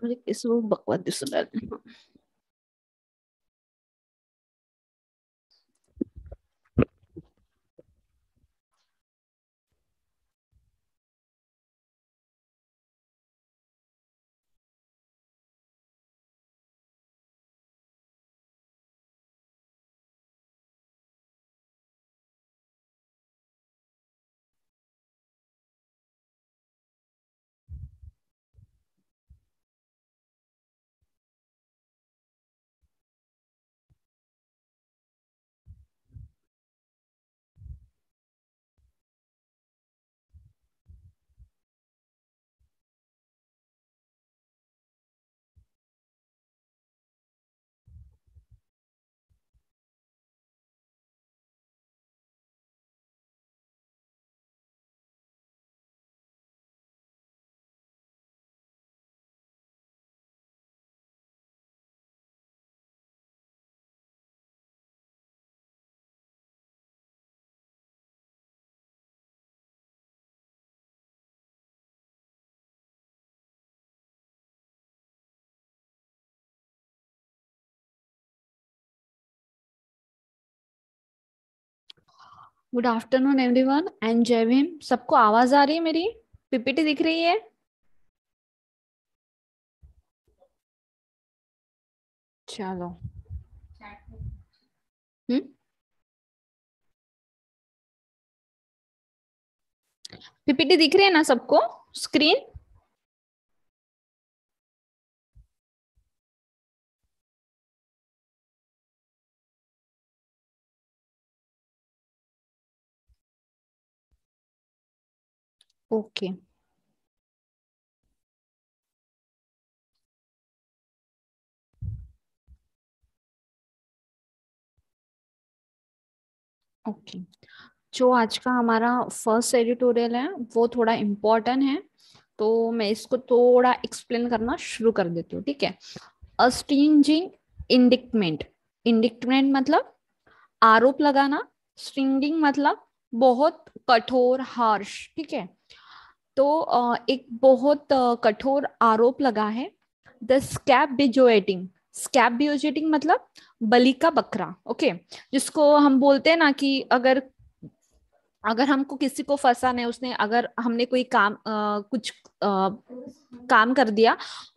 Malik is so bakwad isunod. Good afternoon everyone and Jai Bhim सबको आवाज आ रही है मेरी पीपीटी दिख रही है चलो हम्म पीपीटी दिख रही है ना सबको स्क्रीन ओके ओके जो आज का हमारा फर्स्ट एडिटोरियल है वो थोड़ा इम्पोर्टेंट है तो मैं इसको थोड़ा एक्सप्लेन करना शुरू कर देती हूँ ठीक है अस्ट्रिंजिंग इंडिकमेंट इंडिकमेंट मतलब आरोप लगाना स्ट्रिंगिंग मतलब बहुत कठोर हार्श ठीक है तो एक बहुत कठोर आरोप लगा है द स्कैप बिजोएटिंग स्कैप बिजोएटिंग मतलब बलि का बकरा ओके जिसको हम बोलते हैं ना कि अगर अगर हमको किसी को फंसा है उसने अगर हमने कोई काम आ, कुछ आ, काम कर दिया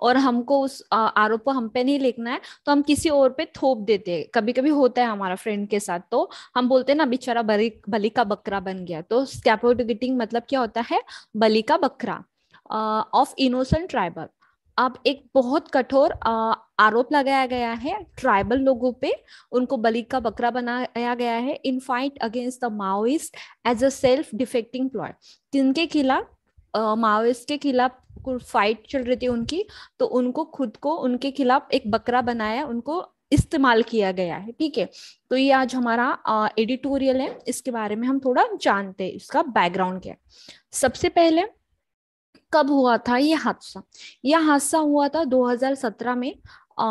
और हमको उस आरोप हम पे नहीं लिखना है तो हम किसी और पे थोप देते हैं कभी कभी होता है हमारा फ्रेंड के साथ तो हम बोलते हैं ना बेचारा बली बली का बकरा बन गया तो स्कैपोटिगेटिंग मतलब क्या होता है बली का बकरा ऑफ इनोसेंट ट्राइबल अब एक बहुत कठोर आरोप लगाया गया है ट्राइबल लोगों पे उनको बलि का बकरा बनाया गया है in fight against the Maoist as a self defecting ploy जिनके खिलाफ माओइस्ट के खिलाफ फाइट चल रही थी उनकी तो उनको खुद को उनके खिलाफ एक बकरा बनाया उनको इस्तेमाल किया गया है ठीक है तो ये आज हमारा एडिटोरियल है इसके बारे में हम थोड़ा जानते हैं इसका बैकग्राउंड क्या है सबसे पहले कब हुआ था ये हादसा यह हादसा हुआ था 2017 में आ,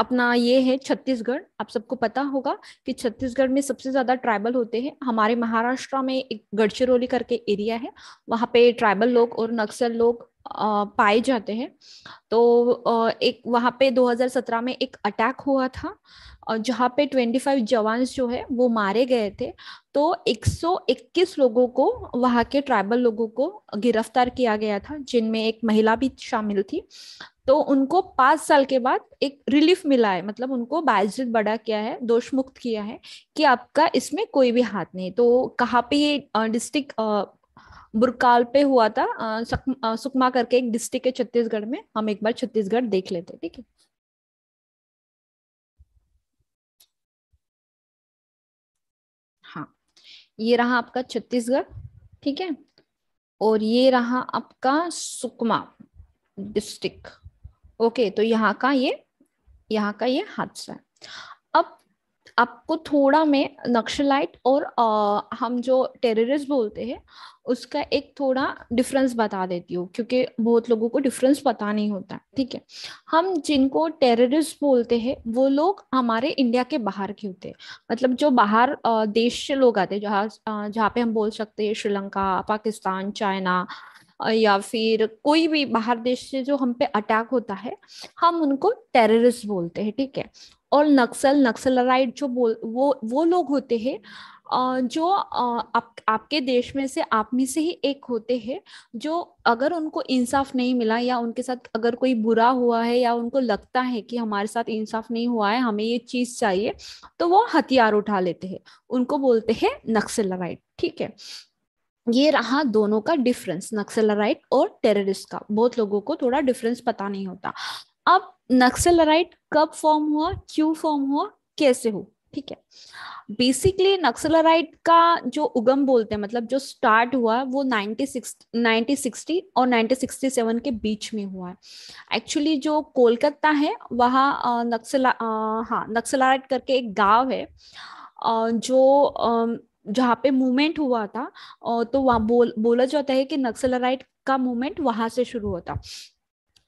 अपना ये है छत्तीसगढ़ आप सबको पता होगा कि छत्तीसगढ़ में सबसे ज्यादा ट्राइबल होते हैं हमारे महाराष्ट्र में एक गढ़चिरौली करके एरिया है वहां पे ट्राइबल लोग और नक्सल लोग पाए जाते हैं तो एक वहां पे 2017 में एक अटैक हुआ था जहाँ पे 25 जवान जो है वो मारे गए थे तो 121 लोगों को वहाँ के ट्राइबल लोगों को गिरफ्तार किया गया था जिनमें एक महिला भी शामिल थी तो उनको पांच साल के बाद एक रिलीफ मिला है मतलब उनको बाइज्जत बड़ा किया है दोष मुक्त किया है कि आपका इसमें कोई भी हाथ नहीं तो कहाँ पे ये डिस्ट्रिक्ट बुरकाल पे हुआ था सुकमा करके एक डिस्ट्रिक्ट है छत्तीसगढ़ में हम एक बार छत्तीसगढ़ देख लेते ठीक है हाँ ये रहा आपका छत्तीसगढ़ ठीक है और ये रहा आपका सुकमा डिस्ट्रिक्ट ओके तो यहाँ का ये यहाँ का ये हादसा है आपको थोड़ा में नक्सलाइट और आ, हम जो टेररिस्ट बोलते हैं उसका एक थोड़ा डिफरेंस बता देती हूँ क्योंकि बहुत लोगों को डिफरेंस पता नहीं होता ठीक है हम जिनको टेररिस्ट बोलते हैं वो लोग हमारे इंडिया के बाहर के होते हैं मतलब जो बाहर आ, देश से लोग आते हैं जहाँ जहाँ पे हम बोल सकते हैं श्रीलंका पाकिस्तान चाइना या फिर कोई भी बाहर देश से जो हम पे अटैक होता है हम उनको टेररिस्ट बोलते हैं ठीक है और नक्सल नक्सलराइट जो बोल वो वो लोग होते हैं जो आप आपके देश में से आप में से ही एक होते हैं जो अगर उनको इंसाफ नहीं मिला या उनके साथ अगर कोई बुरा हुआ है या उनको लगता है कि हमारे साथ इंसाफ नहीं हुआ है हमें ये चीज चाहिए तो वो हथियार उठा लेते हैं उनको बोलते हैं नक्सलराइट ठीक है ये रहा दोनों का डिफरेंस नक्सलराइट और टेररिस्ट का बहुत लोगों को थोड़ा डिफरेंस पता नहीं होता अब नक्सलराइट कब फॉर्म हुआ क्यों फॉर्म हुआ कैसे हो ठीक है बेसिकली नक्सलराइट का जो उगम बोलते हैं मतलब जो स्टार्ट हुआ वो 96 1960 और 1967 के बीच में हुआ है एक्चुअली जो कोलकाता है वहाँ नक्सला हाँ नक्सलराइट करके एक गांव है जो जहाँ पे मूवमेंट हुआ था तो वहाँ बोल बोला जाता है कि नक्सलराइट का मूवमेंट वहाँ से शुरू होता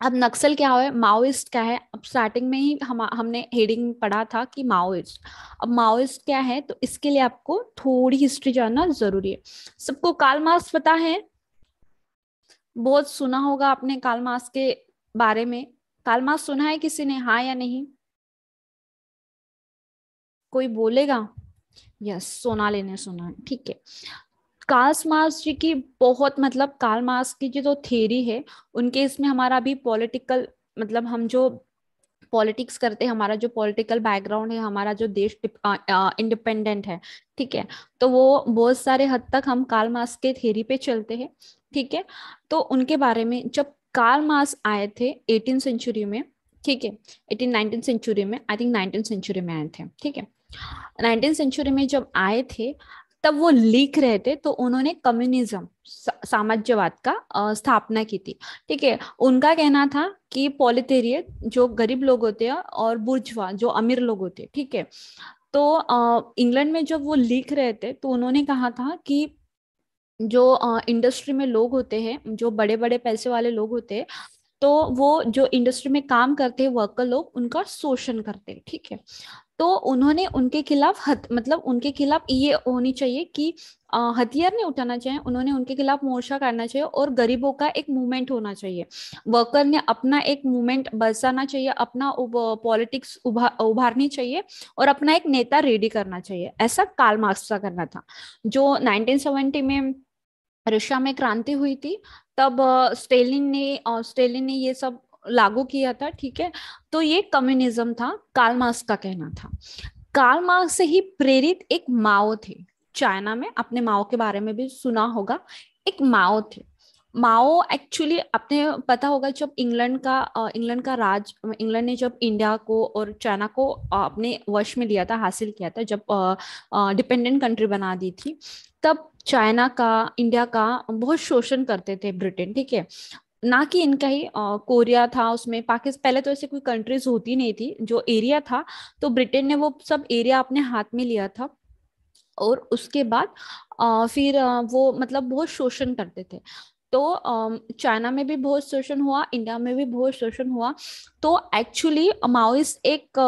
अब नक्सल क्या है माओइस्ट क्या है अब स्टार्टिंग में ही हम हमने हेडिंग पढ़ा था कि माओइस्ट अब माओइस्ट क्या है तो इसके लिए आपको थोड़ी हिस्ट्री जानना जरूरी है सबको काल मास पता है बहुत सुना होगा आपने काल मास के बारे में काल मास सुना है किसी ने हाँ या नहीं कोई बोलेगा यस सोना लेने सुना ठीक है कार्ल मार्क्स जी की बहुत मतलब कार्ल मार्क्स की जो थेरी है उनके इसमें हमारा अभी पॉलिटिकल मतलब हम जो पॉलिटिक्स करते हैं हमारा जो पॉलिटिकल बैकग्राउंड है हमारा जो देश इंडिपेंडेंट है ठीक है तो वो बहुत सारे हद तक हम कार्ल मार्क्स के थेरी पे चलते हैं ठीक है तो उनके बारे में जब कार्ल मार्क्स आए थे एटीन सेंचुरी में ठीक है एटीन नाइनटीन सेंचुरी में आई थिंक नाइनटीन सेंचुरी में आए थे ठीक है नाइनटीन सेंचुरी में जब आए थे तब वो लिख रहे थे तो उन्होंने कम्युनिज्म साम्राज्यवाद का स्थापना की थी ठीक है उनका कहना था कि पॉलिटेरिय जो गरीब लोग होते हैं और बुर्जवा जो अमीर लोग होते हैं ठीक है तो इंग्लैंड में जब वो लिख रहे थे तो उन्होंने कहा था कि जो इंडस्ट्री में लोग होते हैं जो बड़े बड़े पैसे वाले लोग होते हैं तो वो जो इंडस्ट्री में काम करते हैं वर्कर लोग उनका शोषण करते हैं ठीक है तो उन्होंने उनके खिलाफ हत, मतलब उनके खिलाफ ये होनी चाहिए कि हथियार नहीं उठाना चाहिए उन्होंने उनके खिलाफ मोर्चा करना चाहिए और गरीबों का एक मूवमेंट होना चाहिए वर्कर ने अपना एक मूवमेंट बसाना चाहिए अपना उब, पॉलिटिक्स उभा, उभारनी चाहिए और अपना एक नेता रेडी करना चाहिए ऐसा काल मार्क्स का करना था जो 1970 में रशिया में क्रांति हुई थी तब स्टेलिन ने स्टेलिन ने ये सब लागू किया था ठीक है तो ये कम्युनिज्म था कालमास मार्क्स का कहना था कालमास मार्क्स से ही प्रेरित एक माओ थे चाइना में अपने माओ के बारे में भी सुना होगा एक माओ थे माओ एक्चुअली आपने पता होगा जब इंग्लैंड का इंग्लैंड का राज इंग्लैंड ने जब इंडिया को और चाइना को अपने वश में लिया था हासिल किया था जब डिपेंडेंट कंट्री बना दी थी तब चाइना का इंडिया का बहुत शोषण करते थे ब्रिटेन ठीक है ना कि इनका ही कोरिया था उसमें पाकिस्तान पहले तो ऐसी कोई कंट्रीज होती नहीं थी जो एरिया था तो ब्रिटेन ने वो सब एरिया अपने हाथ में लिया था और उसके बाद आ, फिर आ, वो मतलब बहुत शोषण करते थे तो चाइना में भी बहुत शोषण हुआ इंडिया में भी बहुत शोषण हुआ तो एक्चुअली माओइस एक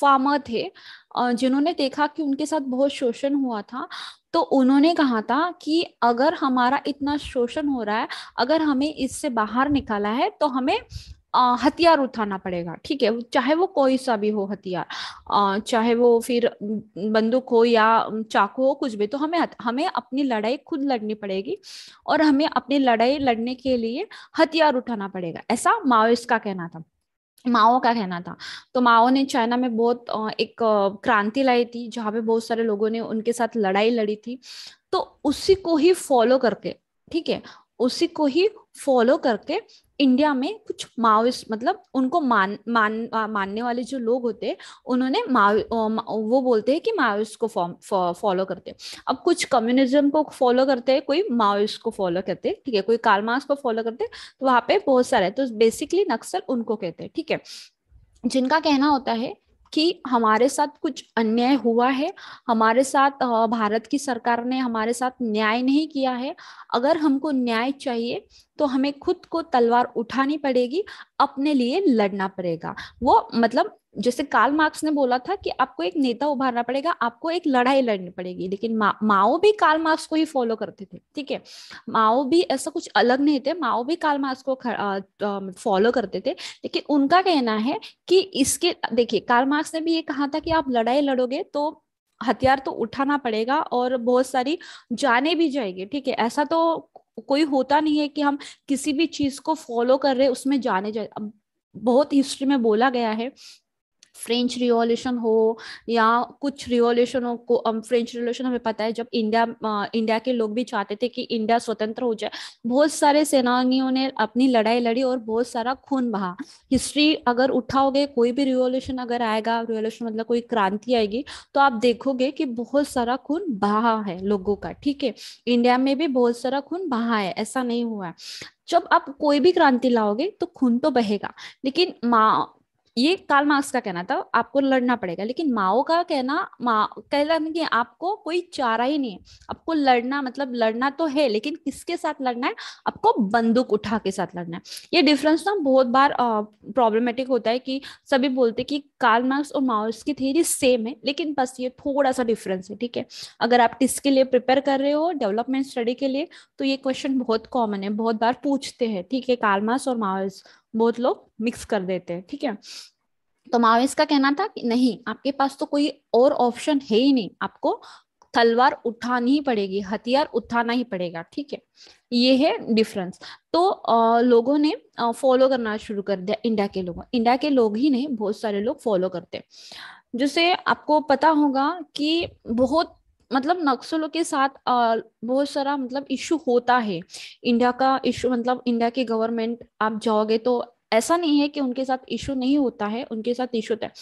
फार्मर थे जिन्होंने देखा कि उनके साथ बहुत शोषण हुआ था तो उन्होंने कहा था कि अगर हमारा इतना शोषण हो रहा है अगर हमें इससे बाहर निकाला है तो हमें हथियार उठाना पड़ेगा ठीक है चाहे वो कोई सा भी हो हथियार चाहे वो फिर बंदूक हो या चाकू हो कुछ भी तो हमें हमें अपनी लड़ाई खुद लड़नी पड़ेगी और हमें अपनी लड़ाई लड़ने के लिए हथियार उठाना पड़ेगा ऐसा माओस का कहना था माओ का कहना था तो माओ ने चाइना में बहुत एक क्रांति लाई थी जहाँ पे बहुत सारे लोगों ने उनके साथ लड़ाई लड़ी थी तो उसी को ही फॉलो करके ठीक है उसी को ही फॉलो करके इंडिया में कुछ माओस्ट मतलब उनको मान मान आ, मानने वाले जो लोग होते हैं उन्होंने माओ वो बोलते हैं कि माओइस्ट को फॉलो फौ, करते अब कुछ कम्युनिज्म को फॉलो करते हैं कोई माओस्ट को फॉलो करते हैं ठीक है कोई कालमास को फॉलो करते तो वहां पे बहुत सारे तो बेसिकली नक्सल उनको कहते हैं ठीक है जिनका कहना होता है कि हमारे साथ कुछ अन्याय हुआ है हमारे साथ भारत की सरकार ने हमारे साथ न्याय नहीं किया है अगर हमको न्याय चाहिए तो हमें खुद को तलवार उठानी पड़ेगी अपने लिए लड़ना पड़ेगा वो मतलब जैसे कार्ल मार्क्स ने बोला था कि आपको एक नेता उभारना पड़ेगा आपको एक लड़ाई लड़नी पड़ेगी लेकिन मा, माओ भी कार्ल मार्क्स को ही फॉलो करते थे ठीक है माओ भी ऐसा कुछ अलग नहीं थे माओ भी कार्ल मार्क्स को फॉलो करते थे लेकिन उनका कहना है कि इसके देखिए कार्ल मार्क्स ने भी ये कहा था कि आप लड़ाई लड़ोगे तो हथियार तो उठाना पड़ेगा और बहुत सारी जाने भी जाएगी ठीक है ऐसा तो कोई होता नहीं है कि हम किसी भी चीज को फॉलो कर रहे उसमें जाने जाए बहुत हिस्ट्री में बोला गया है फ्रेंच रिवॉल्यूशन हो या कुछ हो को फ्रेंच um, रिवॉल्यूशन हमें पता है जब इंडिया इंडिया uh, के लोग भी चाहते थे कि इंडिया स्वतंत्र हो जाए बहुत सारे सेनानियों ने अपनी लड़ाई लड़ी और बहुत सारा खून बहा हिस्ट्री अगर उठाओगे कोई भी रिवॉल्यूशन अगर आएगा रिवॉल्यूशन मतलब कोई क्रांति आएगी तो आप देखोगे कि बहुत सारा खून बहा है लोगों का ठीक है इंडिया में भी बहुत सारा खून बहा है ऐसा नहीं हुआ है जब आप कोई भी क्रांति लाओगे तो खून तो बहेगा लेकिन माँ ये काल मार्क्स का कहना था आपको लड़ना पड़ेगा लेकिन माओ का कहना मा कहना कि आपको कोई चारा ही नहीं है आपको लड़ना मतलब लड़ना तो है लेकिन किसके साथ लड़ना है आपको बंदूक उठा के साथ लड़ना है ये डिफरेंस ना बहुत बार प्रॉब्लमेटिक होता है कि सभी बोलते कि काल मार्क्स और माओस की थियरी सेम है लेकिन बस ये थोड़ा सा डिफरेंस है ठीक है अगर आप किसके लिए प्रिपेयर कर रहे हो डेवलपमेंट स्टडी के लिए तो ये क्वेश्चन बहुत कॉमन है बहुत बार पूछते हैं ठीक है कार्ल मार्क्स और माओस बहुत लोग मिक्स कर देते हैं ठीक है तो मावेस का कहना था कि नहीं आपके पास तो कोई और ऑप्शन है ही नहीं आपको तलवार उठानी ही पड़ेगी हथियार उठाना ही पड़ेगा ठीक है ये है डिफरेंस तो आ, लोगों ने फॉलो करना शुरू कर दिया इंडिया के लोगों इंडिया के लोग ही नहीं बहुत सारे लोग फॉलो करते जैसे आपको पता होगा कि बहुत मतलब नक्सलों के साथ बहुत सारा मतलब इशू होता है इंडिया का इशू मतलब इंडिया की गवर्नमेंट आप जाओगे तो ऐसा नहीं है कि उनके साथ इशू नहीं होता है उनके साथ इशू होता है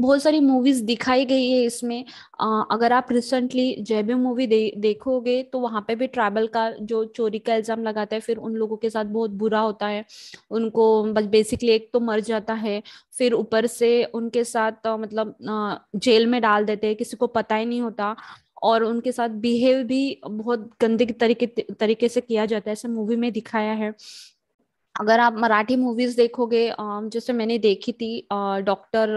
बहुत सारी मूवीज दिखाई गई है इसमें आ, अगर आप रिसेंटली जयबी मूवी दे, देखोगे तो वहां पे भी ट्राइबल का जो चोरी का इल्ज़ाम लगाता है फिर उन लोगों के साथ बहुत बुरा होता है उनको बस बेसिकली एक तो मर जाता है फिर ऊपर से उनके साथ मतलब जेल में डाल देते हैं किसी को पता ही नहीं होता और उनके साथ बिहेव भी बहुत गंदे तरीके तरीके से किया जाता है ऐसे मूवी में दिखाया है अगर आप मराठी मूवीज देखोगे जैसे मैंने देखी थी डॉक्टर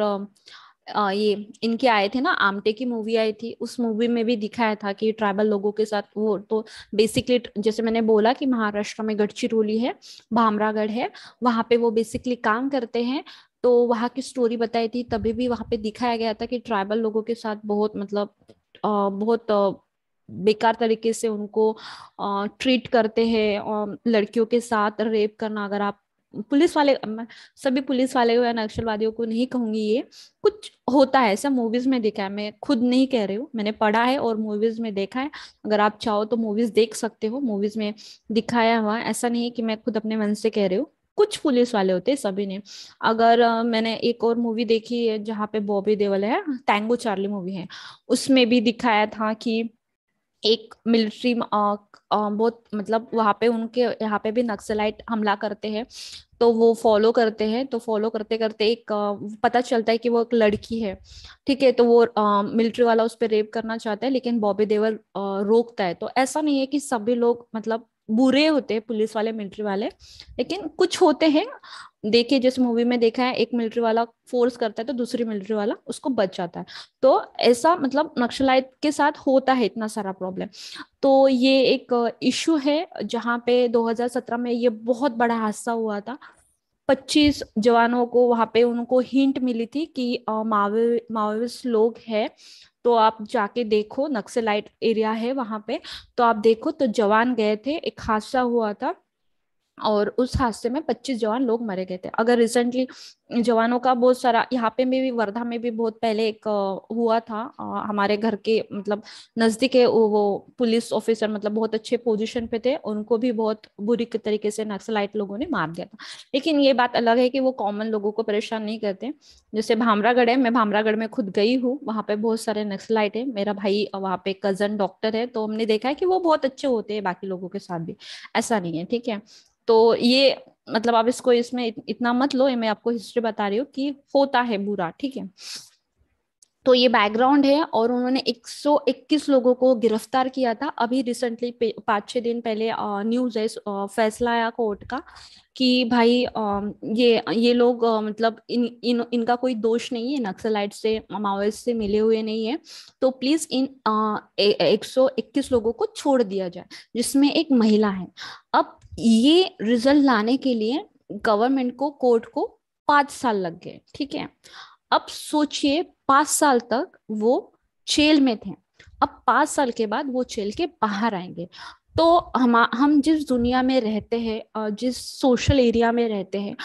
ये इनके आए थे ना आमटे की मूवी आई थी उस मूवी में भी दिखाया था कि ट्राइबल लोगों के साथ वो तो बेसिकली जैसे मैंने बोला कि महाराष्ट्र में गढ़चिरोली है भामरागढ़ है वहाँ पे वो बेसिकली काम करते हैं तो वहाँ की स्टोरी बताई थी तभी भी वहाँ पे दिखाया गया था कि ट्राइबल लोगों के साथ बहुत मतलब बहुत बेकार तरीके से उनको ट्रीट करते हैं लड़कियों के साथ रेप करना अगर आप पुलिस वाले सभी पुलिस वाले या नक्सलवादियों को नहीं कहूंगी ये कुछ होता है ऐसा मूवीज में देखा है मैं खुद नहीं कह रही हूँ मैंने पढ़ा है और मूवीज में देखा है अगर आप चाहो तो मूवीज देख सकते हो मूवीज में दिखाया हुआ ऐसा नहीं कि मैं खुद अपने मन से कह रही हूँ कुछ पुलिस वाले होते हैं सभी ने अगर मैंने एक और मूवी देखी है जहाँ पे बॉबी देवल है टैंगो चार्ली मूवी है उसमें भी दिखाया था कि एक मिलिट्री बहुत मतलब वहाँ पे उनके यहाँ पे भी नक्सलाइट हमला करते हैं तो वो फॉलो करते हैं तो फॉलो करते करते एक पता चलता है कि वो एक लड़की है ठीक है तो वो मिलिट्री वाला उस पर रेप करना चाहता है लेकिन बॉबी देवल रोकता है तो ऐसा नहीं है कि सभी लोग मतलब बुरे होते हैं पुलिस वाले मिलिट्री वाले लेकिन कुछ होते हैं देखिए जिस मूवी में देखा है एक मिलिट्री वाला फोर्स करता है तो दूसरी मिलिट्री वाला उसको बच जाता है तो ऐसा मतलब नक्सलाइट के साथ होता है इतना सारा प्रॉब्लम तो ये एक इशू है जहाँ पे 2017 में ये बहुत बड़ा हादसा हुआ था 25 जवानों को वहां पे उनको हिंट मिली थी कि माओ माओविस्ट लोग हैं तो आप जाके देखो नक्सलाइट एरिया है वहाँ पे तो आप देखो तो जवान गए थे एक हादसा हुआ था और उस हादसे में 25 जवान लोग मरे गए थे अगर रिसेंटली जवानों का बहुत सारा यहाँ पे में भी वर्धा में भी बहुत पहले एक हुआ था हमारे घर के मतलब नजदीक है वो पुलिस ऑफिसर मतलब बहुत अच्छे पोजीशन पे थे उनको भी बहुत बुरी तरीके से नक्सलाइट लोगों ने मार दिया था लेकिन ये बात अलग है कि वो कॉमन लोगों को परेशान नहीं करते जैसे भामरागढ़ है मैं भामरागढ़ में खुद गई हूँ वहाँ पे बहुत सारे नक्सलाइट है मेरा भाई वहाँ पे कजन डॉक्टर है तो हमने देखा है कि वो बहुत अच्छे होते हैं बाकी लोगों के साथ भी ऐसा नहीं है ठीक है तो ये मतलब आप इसको इसमें इतना मत लो ये मैं आपको हिस्ट्री बता रही हूँ कि होता है बुरा ठीक है तो ये बैकग्राउंड है और उन्होंने 121 लोगों को गिरफ्तार किया था अभी रिसेंटली पाँच छः दिन पहले न्यूज़ है फैसला आया कोर्ट का कि भाई ये ये लोग मतलब इन इन इनका कोई दोष नहीं है नक्सलाइट से माओवाइस्ट से मिले हुए नहीं है तो प्लीज़ इन एक सौ इक्कीस लोगों को छोड़ दिया जाए जिसमें एक महिला है अब ये रिजल्ट लाने के लिए गवर्नमेंट को कोर्ट को पाँच साल लग गए ठीक है अब सोचिए पांच साल तक वो जेल में थे अब पांच साल के बाद वो जेल के बाहर आएंगे तो हम हम जिस दुनिया में रहते हैं जिस सोशल एरिया में रहते हैं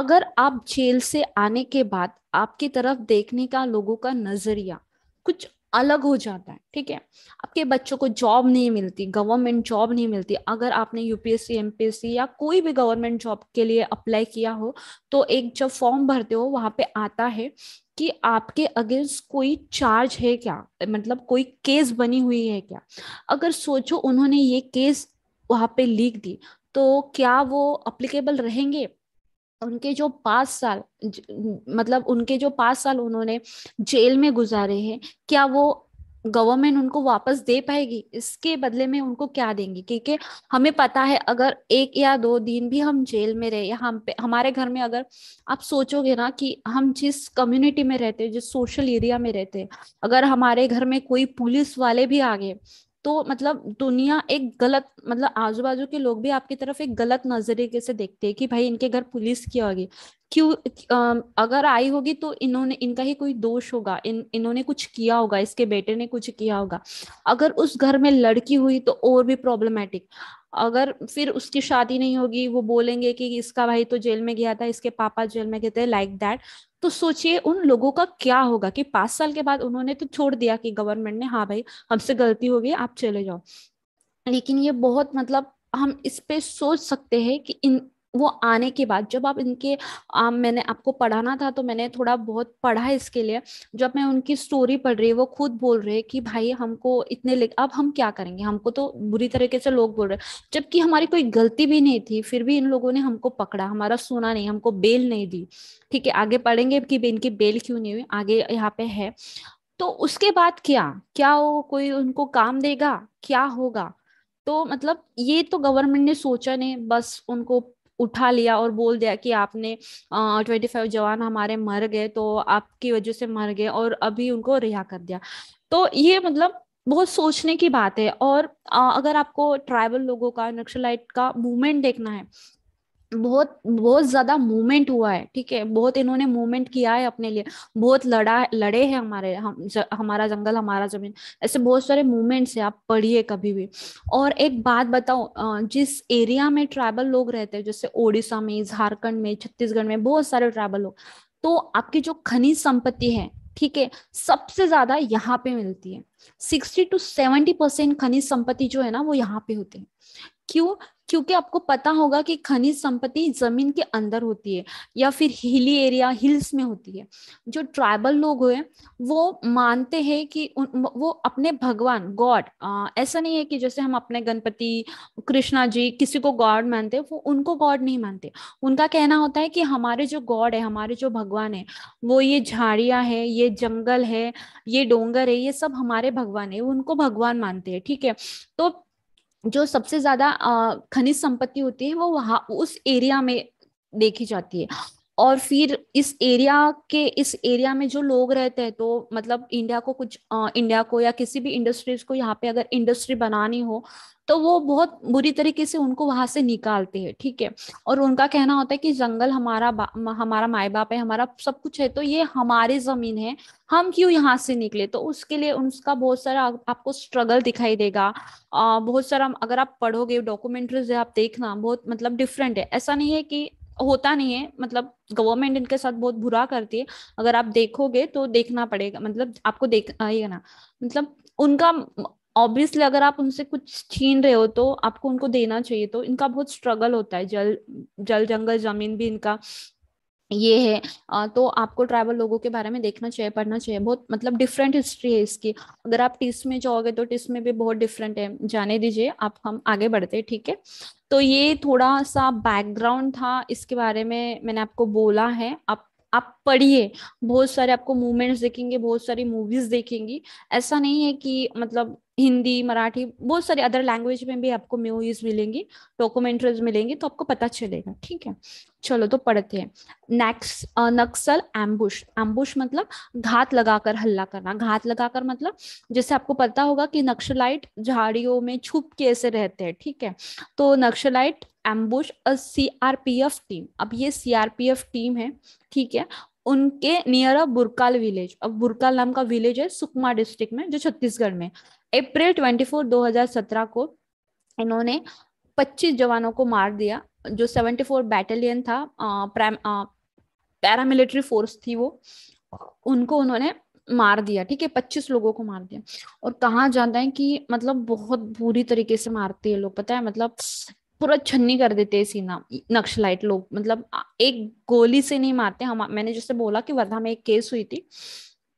अगर आप जेल से आने के बाद आपकी तरफ देखने का लोगों का नजरिया कुछ अलग हो जाता है ठीक है आपके बच्चों को जॉब नहीं मिलती गवर्नमेंट जॉब नहीं मिलती अगर आपने यूपीएससी एमपीएससी या कोई भी गवर्नमेंट जॉब के लिए अप्लाई किया हो तो एक जब फॉर्म भरते हो वहाँ पे आता है कि आपके अगेंस्ट कोई चार्ज है क्या मतलब कोई केस बनी हुई है क्या अगर सोचो उन्होंने ये केस वहाँ पे लीक दी तो क्या वो अप्लीकेबल रहेंगे उनके जो पांच साल मतलब उनके जो पांच साल उन्होंने जेल में गुजारे हैं क्या वो गवर्नमेंट उनको वापस दे पाएगी इसके बदले में उनको क्या देंगी क्योंकि हमें पता है अगर एक या दो दिन भी हम जेल में रहे या हम पे हमारे घर में अगर आप सोचोगे ना कि हम जिस कम्युनिटी में रहते हैं जिस सोशल एरिया में रहते हैं अगर हमारे घर में कोई पुलिस वाले भी आ गए तो मतलब दुनिया एक गलत मतलब आजू बाजू के लोग भी आपकी तरफ एक गलत नजरिए से देखते हैं कि भाई इनके घर पुलिस की होगी क्यों अगर आई होगी तो इन्होंने इनका ही कोई दोष होगा इन इन्होंने कुछ किया होगा इसके बेटे ने कुछ किया होगा अगर उस घर में लड़की हुई तो और भी प्रॉब्लमेटिक अगर फिर उसकी शादी नहीं होगी वो बोलेंगे कि इसका भाई तो जेल में गया था इसके पापा जेल में गए थे लाइक दैट तो सोचिए उन लोगों का क्या होगा कि पांच साल के बाद उन्होंने तो छोड़ दिया कि गवर्नमेंट ने हाँ भाई हमसे गलती हो गई आप चले जाओ लेकिन ये बहुत मतलब हम इस पे सोच सकते हैं कि इन वो आने के बाद जब आप इनके आ, मैंने आपको पढ़ाना था तो मैंने थोड़ा बहुत पढ़ा इसके लिए जब मैं उनकी स्टोरी पढ़ रही वो खुद बोल रहे कि भाई हमको इतने अब हम क्या करेंगे हमको तो बुरी तरीके से लोग बोल रहे जबकि हमारी कोई गलती भी नहीं थी फिर भी इन लोगों ने हमको पकड़ा हमारा सोना नहीं हमको बेल नहीं दी ठीक है आगे पढ़ेंगे कि इनकी बेल क्यों नहीं हुई आगे यहाँ पे है तो उसके बाद क्या क्या वो कोई उनको काम देगा क्या होगा तो मतलब ये तो गवर्नमेंट ने सोचा नहीं बस उनको उठा लिया और बोल दिया कि आपने ट्वेंटी फाइव जवान हमारे मर गए तो आपकी वजह से मर गए और अभी उनको रिहा कर दिया तो ये मतलब बहुत सोचने की बात है और अगर आपको ट्राइबल लोगों का नक्सलाइट का मूवमेंट देखना है बहुत बहुत ज्यादा मूवमेंट हुआ है ठीक है बहुत इन्होंने मूवमेंट किया है अपने लिए बहुत लड़ा लड़े हैं हमारे हम ज, हमारा जंगल हमारा जमीन ऐसे बहुत सारे मूवमेंट्स है आप पढ़िए कभी भी और एक बात बताओ जिस एरिया में ट्राइबल लोग रहते हैं जैसे ओडिशा में झारखंड में छत्तीसगढ़ में बहुत सारे ट्राइबल लोग तो आपकी जो खनिज संपत्ति है ठीक है सबसे ज्यादा यहाँ पे मिलती है सिक्सटी टू सेवेंटी परसेंट खनिज संपत्ति जो है ना वो यहाँ पे होते हैं क्यों क्योंकि आपको पता होगा कि खनिज संपत्ति जमीन के अंदर होती है या फिर हिली एरिया हिल्स में होती है जो ट्राइबल लोग हुए वो मानते हैं कि उन, वो अपने भगवान गॉड ऐसा नहीं है कि जैसे हम अपने गणपति कृष्णा जी किसी को गॉड मानते वो उनको गॉड नहीं मानते उनका कहना होता है कि हमारे जो गॉड है हमारे जो भगवान है वो ये झाड़ियाँ है ये जंगल है ये डोंगर है ये सब हमारे भगवान है उनको भगवान मानते हैं ठीक है तो जो सबसे ज्यादा खनिज संपत्ति होती है वो वहां उस एरिया में देखी जाती है और फिर इस एरिया के इस एरिया में जो लोग रहते हैं तो मतलब इंडिया को कुछ आ, इंडिया को या किसी भी इंडस्ट्रीज को यहाँ पे अगर इंडस्ट्री बनानी हो तो वो बहुत बुरी तरीके से उनको वहां से निकालते हैं ठीक है और उनका कहना होता है कि जंगल हमारा हमारा माए बाप है हमारा सब कुछ है तो ये हमारी जमीन है हम क्यों यहाँ से निकले तो उसके लिए उसका बहुत सारा आपको स्ट्रगल दिखाई देगा आ, बहुत सारा अगर आप पढ़ोगे डॉक्यूमेंट्रीज आप देखना बहुत मतलब डिफरेंट है ऐसा नहीं है कि होता नहीं है मतलब गवर्नमेंट इनके साथ बहुत बुरा करती है अगर आप देखोगे तो देखना पड़ेगा मतलब आपको देख आएगा ना मतलब उनका ऑब्वियसली अगर आप उनसे कुछ छीन रहे हो तो आपको उनको देना चाहिए तो इनका बहुत स्ट्रगल होता है जल जल जंगल जमीन भी इनका ये है तो आपको ट्राइबल लोगों के बारे में देखना चाहिए पढ़ना चाहिए बहुत मतलब डिफरेंट हिस्ट्री है इसकी अगर आप टिस में जाओगे तो टिस में भी बहुत डिफरेंट है जाने दीजिए आप हम आगे बढ़ते हैं ठीक है तो ये थोड़ा सा बैकग्राउंड था इसके बारे में मैंने आपको बोला है आप आप पढ़िए बहुत सारे आपको मूवमेंट्स देखेंगे बहुत सारी मूवीज देखेंगी ऐसा नहीं है कि मतलब हिंदी मराठी बहुत सारे अदर लैंग्वेज में भी आपको मूवीज मिलेंगी डॉक्यूमेंट्रीज मिलेंगी तो आपको पता चलेगा ठीक है चलो तो पढ़ते हैं नेक्स्ट नक्सल एम्बुश एम्बुश मतलब घात लगाकर हल्ला करना घात लगाकर मतलब जैसे आपको पता होगा कि नक्सलाइट झाड़ियों में छुप के ऐसे रहते हैं ठीक है तो नक्सलाइट एम्बुश सीआरपीएफ टीम अब ये सीआरपीएफ टीम है ठीक है उनके नियर अ बुरकाल विलेज अब बुरकाल नाम का विलेज है सुकमा डिस्ट्रिक्ट में जो छत्तीसगढ़ में अप्रैल 24 2017 को इन्होंने 25 जवानों को मार दिया जो 74 बैटालियन था पैरामिलिट्री फोर्स थी वो उनको उन्होंने मार दिया ठीक है पच्चीस लोगों को मार दिया और कहा जाता है कि मतलब बहुत बुरी तरीके से मारते हैं लोग पता है मतलब पूरा छन्नी कर देते हैं सीना नक्सलाइट लोग मतलब एक गोली से नहीं मारते हम मैंने जैसे बोला कि वर्धा में एक केस हुई थी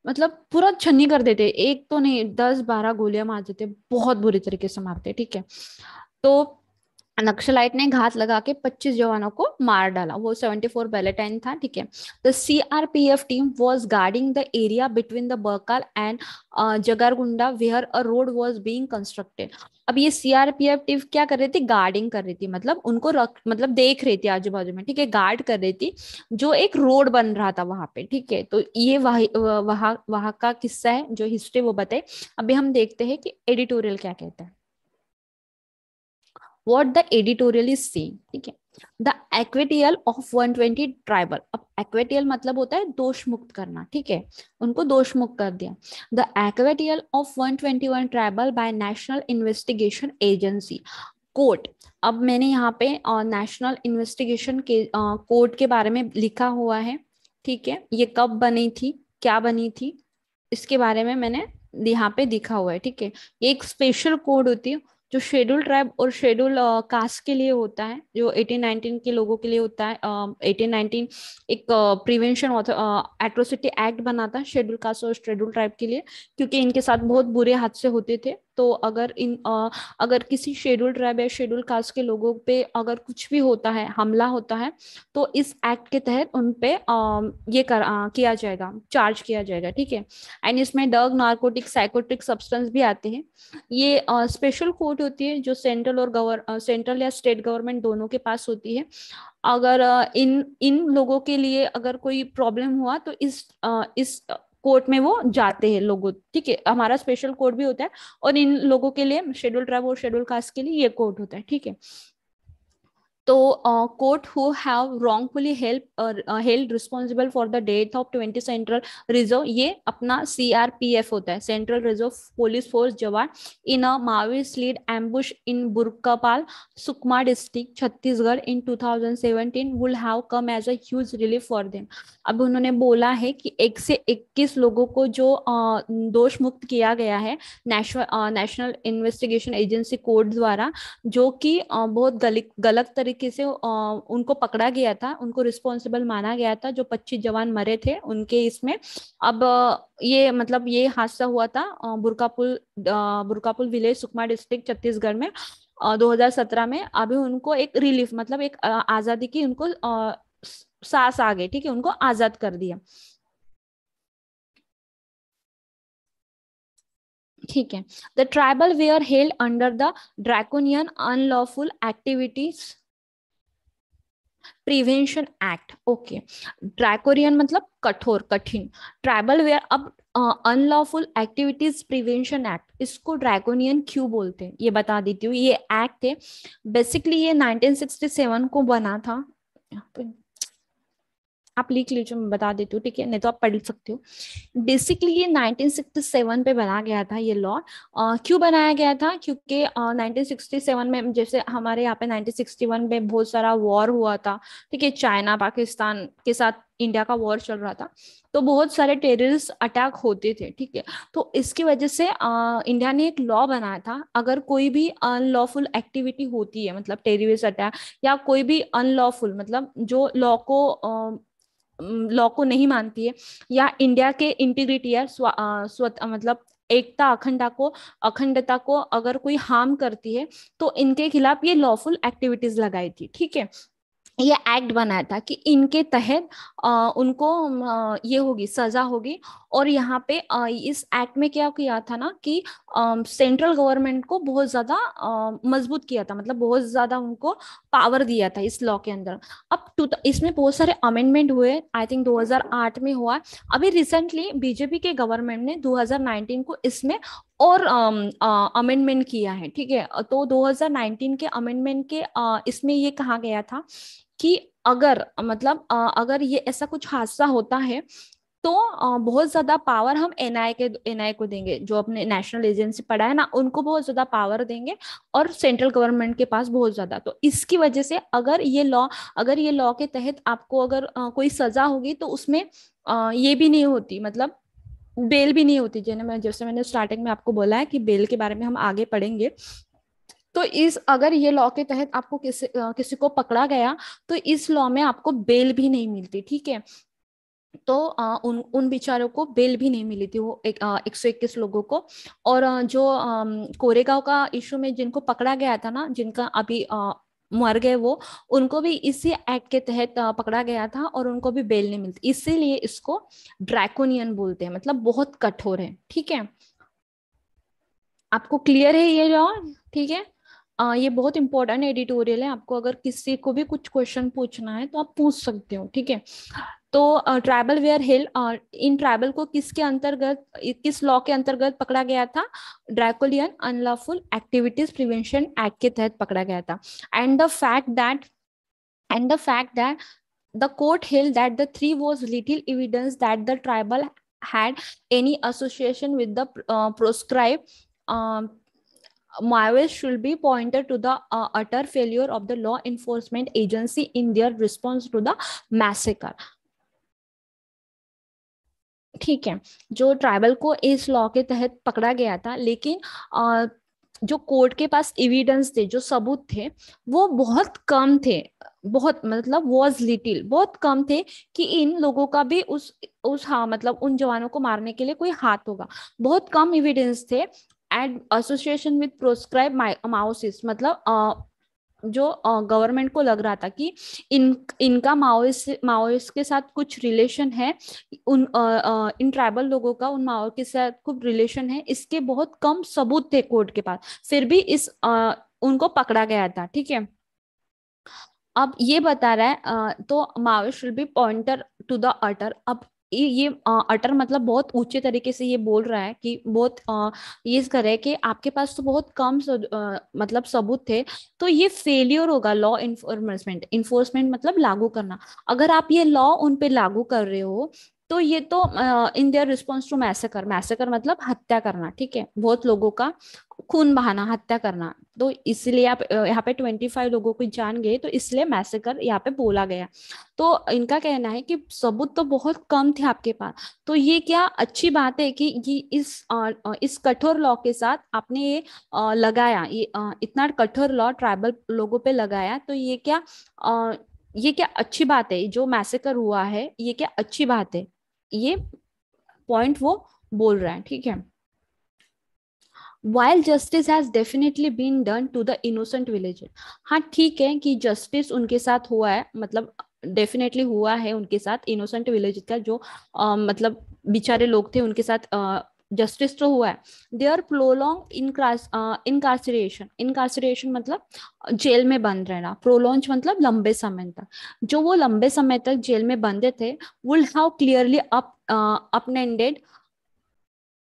मतलब पूरा छन्नी कर देते एक तो नहीं दस बारह गोलियां मार देते बहुत बुरी तरीके से मारते ठीक है तो नक्सलाइट ने घात लगा के 25 जवानों को मार डाला वो 74 बैलेटाइन था ठीक है the CRPF team was guarding the area between the Bakal and Jagargunda where a road was being constructed अब ये सीआरपीएफ टीम क्या कर रही थी गार्डिंग कर रही थी मतलब उनको रख मतलब देख रही थी आजू बाजू में ठीक है गार्ड कर रही थी जो एक रोड बन रहा था वहां पे ठीक है तो ये वहा वहा वहां का किस्सा है जो हिस्ट्री वो बताए अभी हम देखते हैं कि एडिटोरियल क्या कहता है what the editorial is saying ठीक है द एक्वेटियल ऑफ 120 ट्राइबल अब एक्वेटियल मतलब होता है दोष मुक्त करना ठीक है उनको दोष मुक्त कर दिया the acquittal of 121 tribal by national investigation agency court अब मैंने यहाँ पे नेशनल इन्वेस्टिगेशन के कोर्ट के बारे में लिखा हुआ है ठीक है ये कब बनी थी क्या बनी थी इसके बारे में मैंने यहाँ पे लिखा हुआ है ठीक है ये एक स्पेशल कोड होती है जो शेड्यूल ट्राइब और शेड्यूल कास्ट के लिए होता है जो 1819 के लोगों के लिए होता है एटीन नाइनटीन एक प्रिवेंशन एट्रोसिटी एक्ट बना था शेड्यूल कास्ट और शेड्यूल ट्राइब के लिए क्योंकि इनके साथ बहुत बुरे हादसे होते थे तो अगर इन आ, अगर किसी शेड्यूल ट्राइब या शेड्यूल कास्ट के लोगों पे अगर कुछ भी होता है हमला होता है तो इस एक्ट के तहत उन पे आ, ये कर आ, किया जाएगा चार्ज किया जाएगा ठीक है एंड इसमें डग नार्कोटिक साइकोटिक सब्सटेंस भी आते हैं ये स्पेशल कोर्ट होती है जो सेंट्रल और गवर सेंट्रल या स्टेट गवर्नमेंट दोनों के पास होती है अगर इन इन लोगों के लिए अगर कोई प्रॉब्लम हुआ तो इस इस कोर्ट में वो जाते हैं लोगों ठीक है हमारा स्पेशल कोर्ट भी होता है और इन लोगों के लिए शेड्यूल ट्राइब और शेड्यूल कास्ट के लिए ये कोर्ट होता है ठीक है तो court who have wrongfully help held responsible for the death of twenty central reserve ये अपना सी होता है सेंट्रल रिजर्व पुलिस फोर्स जवान in a Maoist led ambush in Burkapal Sukma district Chhattisgarh in two would have come as a relief for them अब उन्होंने बोला है कि एक से इक्कीस लोगों को जो दोष मुक्त किया गया है national national investigation agency court द्वारा जो कि बहुत गलत तरीके तरीके से उनको पकड़ा गया था उनको रिस्पॉन्सिबल माना गया था जो 25 जवान मरे थे उनके इसमें अब ये मतलब ये हादसा हुआ था बुरकापुल बुरकापुल विलेज सुकमा डिस्ट्रिक्ट छत्तीसगढ़ में 2017 में अभी उनको एक रिलीफ मतलब एक आजादी की उनको सास आ गई ठीक है उनको आजाद कर दिया ठीक है the tribal were held under the draconian unlawful activities prevention act okay draconian मतलब कठोर कठिन ट्राइबल वेयर अब अनलॉफुल एक्टिविटीज प्रिवेंशन एक्ट इसको ड्रैगोनियन क्यों बोलते हैं ये बता देती हूँ ये एक्ट है बेसिकली ये 1967 को बना था आप लिख लीजिए मैं बता देती हूँ ठीक है नहीं तो आप पढ़ सकते हो बेसिकली ये 1967 पे बना गया था ये लॉ क्यों बनाया गया था क्योंकि नाइनटीन में जैसे हमारे यहाँ पे 1961 में बहुत सारा वॉर हुआ था ठीक है चाइना पाकिस्तान के साथ इंडिया का वॉर चल रहा था तो बहुत सारे टेररिस्ट अटैक होते थे ठीक है तो इसकी वजह से आ, इंडिया ने एक लॉ बनाया था अगर कोई भी अनलॉफुल एक्टिविटी होती है मतलब टेररिस्ट अटैक या कोई भी अनलॉफुल मतलब जो लॉ को आ, लॉ को नहीं मानती है या इंडिया के इंटीग्रिटी या स्व, मतलब एकता अखंडता को अखंडता को अगर कोई हार्म करती है तो इनके खिलाफ ये लॉफुल एक्टिविटीज लगाई थी ठीक है ये एक्ट बनाया था कि इनके तहत उनको ये होगी सजा होगी और यहाँ पे इस एक्ट में क्या किया था ना कि सेंट्रल गवर्नमेंट को बहुत ज़्यादा मजबूत किया था मतलब बहुत ज़्यादा उनको पावर दिया था इस लॉ के अंदर अब इसमें बहुत सारे अमेंडमेंट हुए आई थिंक 2008 में हुआ अभी रिसेंटली बीजेपी के गवर्नमेंट ने 2019 को इसमें और अमेंडमेंट किया है ठीक है तो 2019 के अमेंडमेंट के आ, इसमें ये कहा गया था कि अगर मतलब अगर ये ऐसा कुछ हादसा होता है तो बहुत ज्यादा पावर हम एनआई के एनआई को देंगे जो अपने नेशनल एजेंसी पढ़ा है ना उनको बहुत ज्यादा पावर देंगे और सेंट्रल गवर्नमेंट के पास बहुत ज्यादा तो इसकी वजह से अगर ये लॉ अगर ये लॉ के तहत आपको अगर कोई सजा होगी तो उसमें ये भी नहीं होती मतलब बेल भी नहीं होती जिन्हें मैं जैसे मैंने स्टार्टिंग में आपको बोला है कि बेल के बारे में हम आगे पढ़ेंगे तो इस अगर ये लॉ के तहत आपको किसी किसी को पकड़ा गया तो इस लॉ में आपको बेल भी नहीं मिलती ठीक है तो आ, उन उन बिचारों को बेल भी नहीं मिली थी वो एक, आ, एक सौ इक्कीस लोगों को और जो आ, कोरेगांव का इशू में जिनको पकड़ा गया था ना जिनका अभी आ, मर गए वो उनको भी इसी एक्ट के तहत पकड़ा गया था और उनको भी बेल नहीं मिलती इसीलिए इसको ड्रैकोनियन बोलते हैं मतलब बहुत कठोर है ठीक है आपको क्लियर है ये लॉ ठीक है आ, ये बहुत इंपॉर्टेंट एडिटोरियल है आपको अगर किसी को भी कुछ क्वेश्चन पूछना है तो आप पूछ सकते हो ठीक है तो tribal were held in tribal को किसके अंतर्गत किस लॉ के अंतर्गत पकड़ा गया था draconian unlawful activities prevention act के तहत पकड़ा गया था and the fact that and the fact that the court held that the there was little evidence that the tribal had any association with the proscribe Marvels should be pointed to the uh, utter failure of the law enforcement agency in their response to the massacre. ठीक है जो tribal को इस law के तहत पकड़ा गया था लेकिन आ, जो कोर्ट के पास एविडेंस थे जो सबूत थे वो बहुत कम थे बहुत मतलब वॉज लिटिल बहुत कम थे कि इन लोगों का भी उस उस हाँ मतलब उन जवानों को मारने के लिए कोई हाथ होगा बहुत कम एविडेंस थे and association with proscribe Maoists मतलब uh, जो गवर्नमेंट uh, को लग रहा था कि इन इनका माओस माओस के साथ कुछ रिलेशन है उन uh, uh, इन ट्राइबल लोगों का उन माओ के साथ कुछ रिलेशन है इसके बहुत कम सबूत थे कोर्ट के पास फिर भी इस uh, उनको पकड़ा गया था ठीक है अब ये बता रहा है uh, तो Maoists will be pointer to the other अब ये अटर मतलब बहुत ऊंचे तरीके से ये बोल रहा है कि बहुत ये कर रहे कि आपके पास तो बहुत कम सब, आ, मतलब सबूत थे तो ये फेलियर होगा लॉ इन्फोर्समेंट इन्फोर्समेंट मतलब लागू करना अगर आप ये लॉ उन पे लागू कर रहे हो तो ये तो in their response to massacre massacre मतलब हत्या करना ठीक है बहुत लोगों का खून बहाना हत्या करना तो इसलिए आप यहाँ पे ट्वेंटी फाइव लोगों की जान गए तो इसलिए मैसेकर यहाँ पे बोला गया तो इनका कहना है कि सबूत तो बहुत कम थे आपके पास तो ये क्या अच्छी बात है कि ये इस आ, इस कठोर लॉ के साथ आपने ये आ, लगाया ये आ, इतना कठोर लॉ ट्राइबल लोगों पे लगाया तो ये क्या आ, ये क्या अच्छी बात है जो मैसेकर हुआ है ये क्या अच्छी बात है ये पॉइंट वो बोल रहा है ठीक है while justice has definitely been done to the innocent villager हाँ ठीक है कि जस्टिस उनके साथ हुआ है मतलब डेफिनेटली हुआ है उनके साथ इनोसेंट विलेज का जो आ, मतलब बेचारे लोग थे उनके साथ जस्टिस तो हुआ है दे आर प्रोलॉन्ग इनकार्सिएशन इनकार्सिएशन मतलब जेल में बंद रहना प्रोलॉन्च मतलब लंबे समय तक जो वो लंबे समय तक जेल में बंदे थे वुल हाउ क्लियरली अप अपने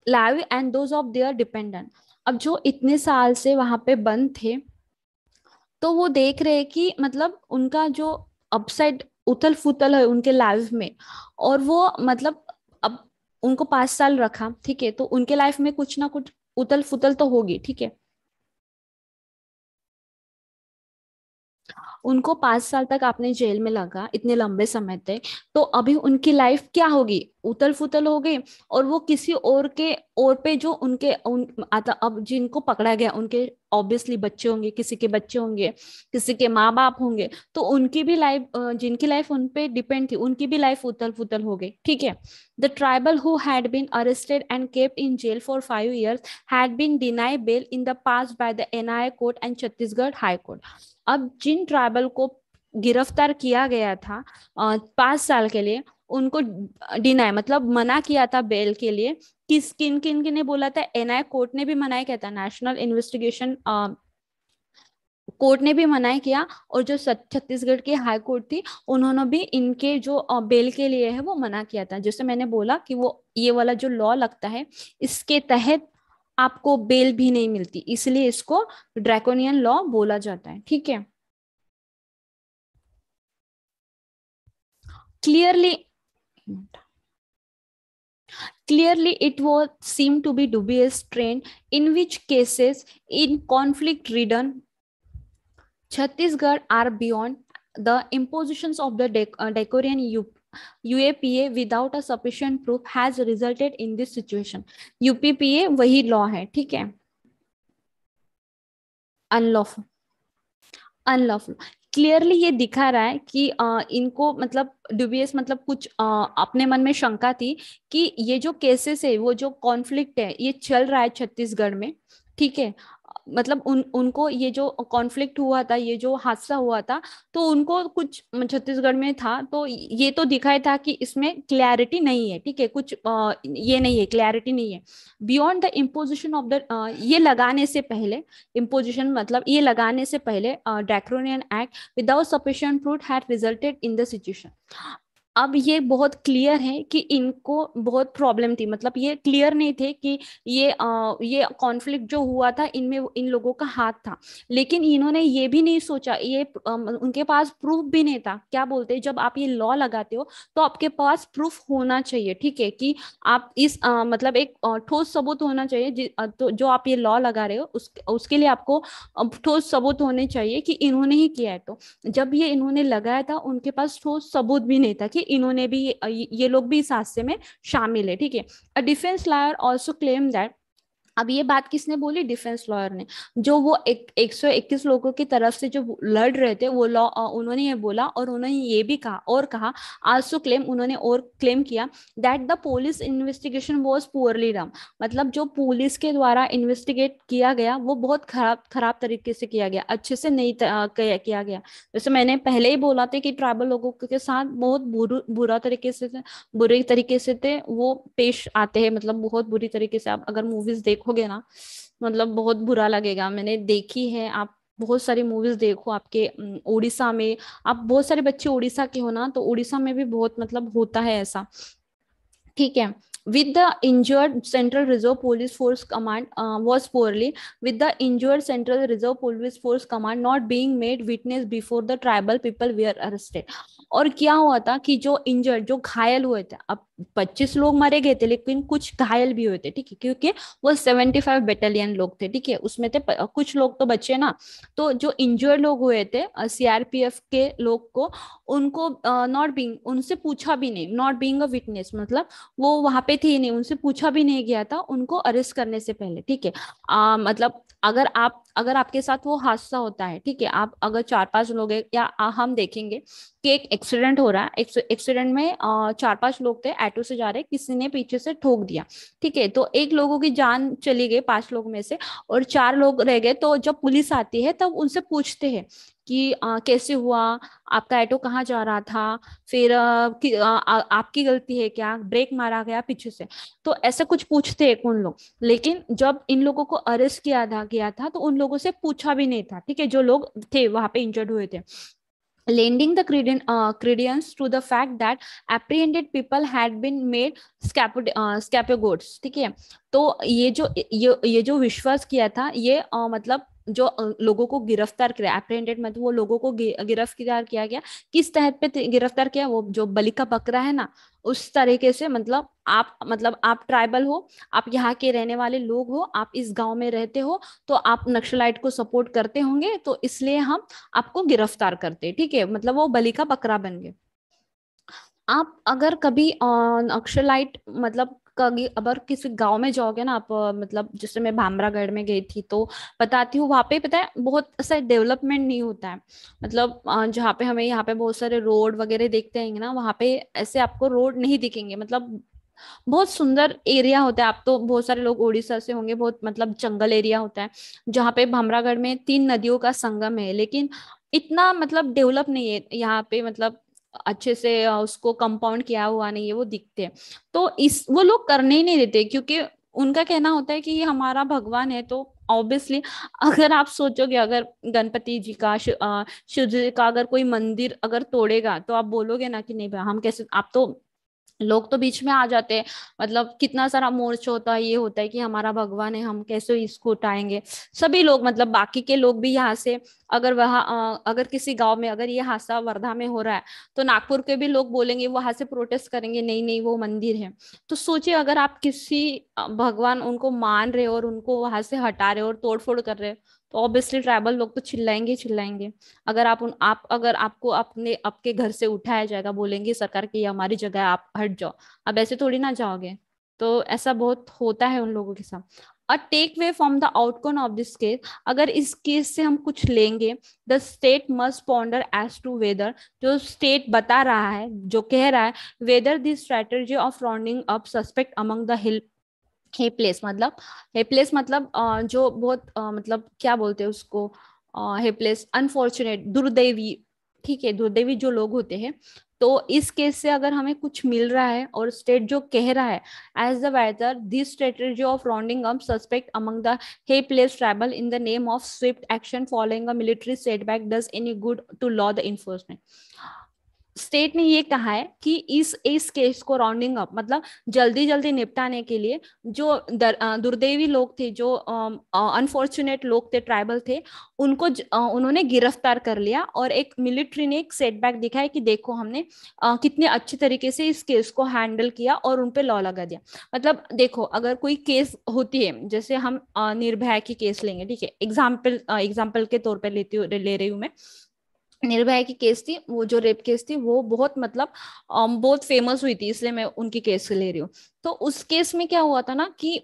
live and those of their dependent अब जो इतने साल से वहां पे बंद थे तो वो देख रहे कि मतलब उनका जो अपसाइड उथल फुथल है उनके लाइफ में और वो मतलब अब उनको पांच साल रखा ठीक है तो उनके लाइफ में कुछ ना कुछ उथल फुथल तो होगी ठीक है उनको पांच साल तक आपने जेल में लगा इतने लंबे समय तक तो अभी उनकी लाइफ क्या होगी उतल फुतल हो गई और वो किसी और के और पे जो उनके उन, आता अब जिनको पकड़ा गया उनके ऑब्वियसली बच्चे होंगे किसी के बच्चे होंगे किसी के माँ बाप होंगे तो उनकी भी लाइफ जिनकी लाइफ उन पे डिपेंड थी उनकी भी लाइफ उतल फुतल हो गई ठीक है the tribal who had been arrested and kept in jail for five years had been deny bail in the past by the NIA court and Chhattisgarh high court अब जिन ट्राइबल को गिरफ्तार किया गया था पांच साल के लिए उनको डिनाय मतलब मना किया था बेल के लिए किस किन किन किन ने बोला था एनआई कोर्ट ने भी मनाया कहता नेशनल इन्वेस्टिगेशन कोर्ट ने भी मनाई किया और जो छत्तीसगढ़ की हाई कोर्ट थी उन्होंने भी इनके जो बेल के लिए है वो मना किया था जैसे मैंने बोला कि वो ये वाला जो लॉ लगता है इसके तहत आपको बेल भी नहीं मिलती इसलिए इसको ड्रैकोनियन लॉ बोला जाता है ठीक है clearly document clearly it was seemed to be dubious trend in which cases in conflict ridden chhattisgarh are beyond the impositions of the Dec uh, Decorian U UAPA without a sufficient proof has resulted in this situation. UPPA वही law है ठीक है unlawful unlawful clearly ये दिखा रहा है कि आ, इनको मतलब डुबियस मतलब कुछ आ, अपने मन में शंका थी कि ये जो केसेस है वो जो कॉन्फ्लिक्ट है ये चल रहा है छत्तीसगढ़ में ठीक है मतलब उन उनको ये जो कॉन्फ्लिक्ट हुआ था ये जो हादसा हुआ था तो उनको कुछ छत्तीसगढ़ में था तो ये तो दिखाया था कि इसमें क्लैरिटी नहीं है ठीक है कुछ आ, ये नहीं है क्लैरिटी नहीं है beyond the imposition of the ये लगाने से पहले इम्पोजिशन मतलब ये लगाने से पहले draconian act without sufficient proof had resulted in the situation अब ये बहुत क्लियर है कि इनको बहुत प्रॉब्लम थी मतलब ये क्लियर नहीं थे कि ये आ, ये कॉन्फ्लिक्ट जो हुआ था इनमें इन लोगों का हाथ था लेकिन इन्होंने ये भी नहीं सोचा ये आ, उनके पास प्रूफ भी नहीं था क्या बोलते जब आप ये लॉ लगाते हो तो आपके पास प्रूफ होना चाहिए ठीक है कि आप इस आ, मतलब एक ठोस सबूत होना चाहिए जि, तो जो आप ये लॉ लगा रहे हो उस, उसके लिए आपको ठोस सबूत होने चाहिए कि इन्होंने ही किया है तो जब ये इन्होंने लगाया था उनके पास ठोस सबूत भी नहीं था कि इन्होंने भी ये लोग भी इस हादसे में शामिल है ठीक है a defence lawyer also claim that अब ये बात किसने बोली डिफेंस लॉयर ने जो वो एक, एक सौ इक्कीस लोगों की तरफ से जो लड़ रहे थे वो लॉ उन्होंने ये बोला और उन्होंने ये भी कहा और कहा आल्सो तो क्लेम उन्होंने और क्लेम किया that the police investigation was poorly done मतलब जो पुलिस के द्वारा इन्वेस्टिगेट किया गया वो बहुत खराब खराब तरीके से किया गया अच्छे से नहीं किया गया जैसे मैंने पहले ही बोला था कि ट्राइबल लोगों के साथ बहुत बुरा तरीके से बुरे तरीके से थे वो पेश आते हैं मतलब बहुत बुरी तरीके से आप अगर मूवीज देखो देखोगे ना मतलब बहुत बुरा लगेगा मैंने देखी है आप बहुत सारी मूवीज देखो आपके ओडिशा में आप बहुत सारे बच्चे ओडिशा के हो ना तो ओडिशा में भी बहुत मतलब होता है ऐसा ठीक है with the injured central reserve police force command was poorly with the injured central reserve police force command not being made witness before the tribal people we are arrested और क्या हुआ था कि जो इंजर्ड जो घायल हुए थे अब पच्चीस लोग मारे गए थे लेकिन कुछ घायल भी हुए थे ठीक है क्योंकि वो सेवेंटी फाइव बेटालियन लोग थे ठीक है उसमें थे कुछ लोग तो बचे ना तो जो इंजर्ड लोग हुए थे सीआरपीएफ के लोग को उनको नॉट बींग उनसे पूछा भी नहीं नॉट बींग अ विटनेस मतलब वो वहां पे थे नहीं उनसे पूछा भी नहीं गया था उनको अरेस्ट करने से पहले ठीक है मतलब अगर आप अगर आपके साथ वो हादसा होता है ठीक है आप अगर चार पांच लोग या हम देखेंगे कि एक एक्सीडेंट हो रहा है एक्सीडेंट में चार पांच लोग थे ऑटो से जा रहे किसी ने पीछे से ठोक दिया ठीक है तो एक लोगों की जान चली गई पांच लोग में से और चार लोग रह गए तो जब पुलिस आती है तब उनसे पूछते हैं कि आ, कैसे हुआ आपका ऑटो कहाँ जा रहा था फिर आ, कि, आ, आ, आपकी गलती है क्या ब्रेक मारा गया पीछे से तो ऐसा कुछ पूछते हैं उन लोग लेकिन जब इन लोगों को अरेस्ट किया था गया था तो उन लोगों से पूछा भी नहीं था ठीक है जो लोग थे वहां पे इंजर्ड हुए थे lending the creden uh, credence to the fact that apprehended people had been made uh, scapegoats ठीक है तो ये जो ये ये जो विश्वास किया था ये uh, मतलब जो लोगों को गिरफ्तार किया अप्रेंडेड मतलब वो लोगों को गिरफ्तार किया गया किस तहत पे गिरफ्तार किया वो जो बलि का बकरा है ना उस तरीके से मतलब आप मतलब आप ट्राइबल हो आप यहाँ के रहने वाले लोग हो आप इस गांव में रहते हो तो आप नक्सलाइट को सपोर्ट करते होंगे तो इसलिए हम आपको गिरफ्तार करते ठीक है मतलब वो बलि का बकरा बन गए आप अगर कभी नक्सलाइट मतलब कभी अगर किसी गांव में जाओगे ना आप मतलब जैसे मैं भामरागढ़ में गई थी तो बताती हूँ वहां पे पता है बहुत ऐसा डेवलपमेंट नहीं होता है मतलब जहाँ पे हमें यहाँ पे बहुत सारे रोड वगैरह देखते हैं ना वहाँ पे ऐसे आपको रोड नहीं दिखेंगे मतलब बहुत सुंदर एरिया होता है आप तो बहुत सारे लोग ओडिशा से होंगे बहुत मतलब जंगल एरिया होता है जहाँ पे भामरागढ़ में तीन नदियों का संगम है लेकिन इतना मतलब डेवलप नहीं है यहाँ पे मतलब अच्छे से उसको कंपाउंड किया हुआ नहीं है वो दिखते हैं तो इस वो लोग करने ही नहीं देते क्योंकि उनका कहना होता है कि ये हमारा भगवान है तो ऑब्वियसली अगर आप सोचोगे अगर गणपति जी का शिव जी का अगर कोई मंदिर अगर तोड़ेगा तो आप बोलोगे ना कि नहीं भाई हम कैसे आप तो लोग तो बीच में आ जाते हैं मतलब कितना सारा मोर्च होता है ये होता है कि हमारा भगवान है हम कैसे इसको उठाएंगे सभी लोग मतलब बाकी के लोग भी यहाँ से अगर वहाँ अगर किसी गांव में अगर ये हादसा वर्धा में हो रहा है तो नागपुर के भी लोग बोलेंगे वहां से प्रोटेस्ट करेंगे नहीं नहीं वो मंदिर है तो सोचिए अगर आप किसी भगवान उनको मान रहे हो और उनको वहां से हटा रहे हो और तोड़फोड़ कर रहे हो तो ऑब्वियसली ट्राइबल लोग तो चिल्लाएंगे चिल्लाएंगे अगर आप उन आप अगर आपको अपने आपके घर से उठाया जाएगा बोलेंगे सरकार की हमारी जगह आप हट जाओ अब ऐसे थोड़ी ना जाओगे तो ऐसा बहुत होता है उन लोगों के साथ a take away from the outcome of this case अगर इस केस से हम कुछ लेंगे the state must ponder as to whether जो स्टेट बता रहा है जो कह रहा है whether this strategy of rounding up suspect among the help hapless मतलब हे प्लेस मतलब जो बहुत मतलब क्या बोलते हैं उसको हे प्लेस अनफॉर्चुनेट दुर्दैवी ठीक है दुर्दैवी जो लोग होते हैं तो इस केस से अगर हमें कुछ मिल रहा है और स्टेट जो कह रहा है as the whether this strategy of rounding up suspect among the hapless tribal in the name of swift action following a military setback does any good to law the enforcement state ने ये कहा है कि इस इस case को rounding up मतलब जल्दी जल्दी निपटाने के लिए जो दर, दुर्देवी लोग थे जो अनफॉर्चुनेट लोग थे ट्राइबल थे उनको उन्होंने गिरफ्तार कर लिया और एक मिलिट्री ने एक सेटबैक दिखाया कि देखो हमने आ, कितने अच्छे तरीके से इस केस को हैंडल किया और उन लॉ लगा दिया मतलब देखो अगर कोई केस होती है जैसे हम निर्भया की केस लेंगे ठीक है एग्जाम्पल एग्जाम्पल के तौर पर लेती हूँ ले रही हूँ मैं निर्भया की केस थी वो जो रेप केस थी वो बहुत मतलब बहुत फेमस हुई थी इसलिए मैं उनकी केस ले रही हूँ तो उस केस में क्या हुआ था ना कि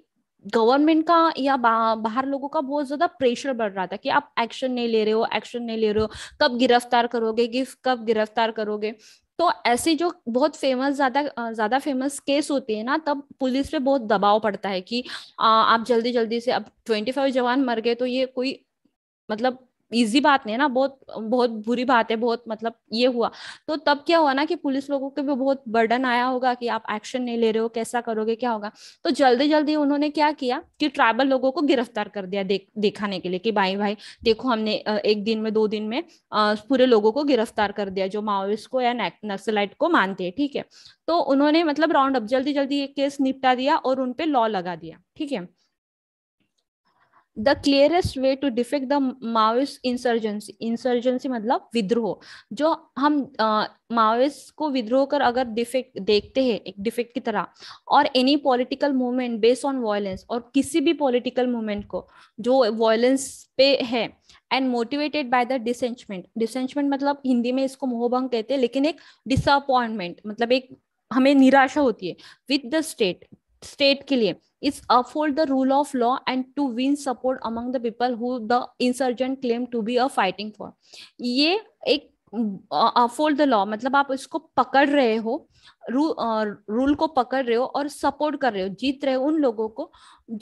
गवर्नमेंट का या बा, बाहर लोगों का बहुत ज्यादा प्रेशर बढ़ रहा था कि आप एक्शन नहीं ले रहे हो एक्शन नहीं ले रहे हो कब गिरफ्तार करोगे गिफ कब गिरफ्तार करोगे तो ऐसे जो बहुत फेमस ज्यादा ज्यादा फेमस केस होते हैं ना तब पुलिस पे बहुत दबाव पड़ता है कि आ, आप जल्दी जल्दी से अब ट्वेंटी फाइव जवान मर गए तो ये कोई मतलब इजी बात नहीं है ना बहुत बहुत बुरी बात है बहुत मतलब ये हुआ तो तब क्या हुआ ना कि पुलिस लोगों के भी बहुत बर्डन आया होगा कि आप एक्शन नहीं ले रहे हो कैसा करोगे क्या होगा तो जल्दी जल्दी उन्होंने क्या किया कि ट्राइबल लोगों को गिरफ्तार कर दिया देख दिखाने के लिए कि भाई भाई देखो हमने एक दिन में दो दिन में पूरे लोगों को गिरफ्तार कर दिया जो माओइस्ट को या नक्सलाइट को मानते हैं ठीक है तो उन्होंने मतलब राउंड अप जल्दी जल्दी ये केस निपटा दिया और उनपे लॉ लगा दिया ठीक है the clearest way to defect the Maoist insurgency insurgency मतलब विद्रोह जो हम माओस को विद्रोह कर अगर डिफेक्ट देखते हैं एक डिफेक्ट की तरह और any political movement based on violence और किसी भी पॉलिटिकल मूवमेंट को जो वायलेंस पे है and motivated by the disenchantment disenchantment मतलब हिंदी में इसको मोहभंग कहते हैं लेकिन एक डिसअपॉइंटमेंट मतलब एक हमें निराशा होती है विद द स्टेट स्टेट के लिए is uphold the rule of law and to win support among the people who the insurgent claim to be a fighting for ये एक फोल्ड द लॉ मतलब आप इसको पकड़ रहे हो रू, रूल को पकड़ रहे हो और सपोर्ट कर रहे हो जीत रहे हो उन लोगों को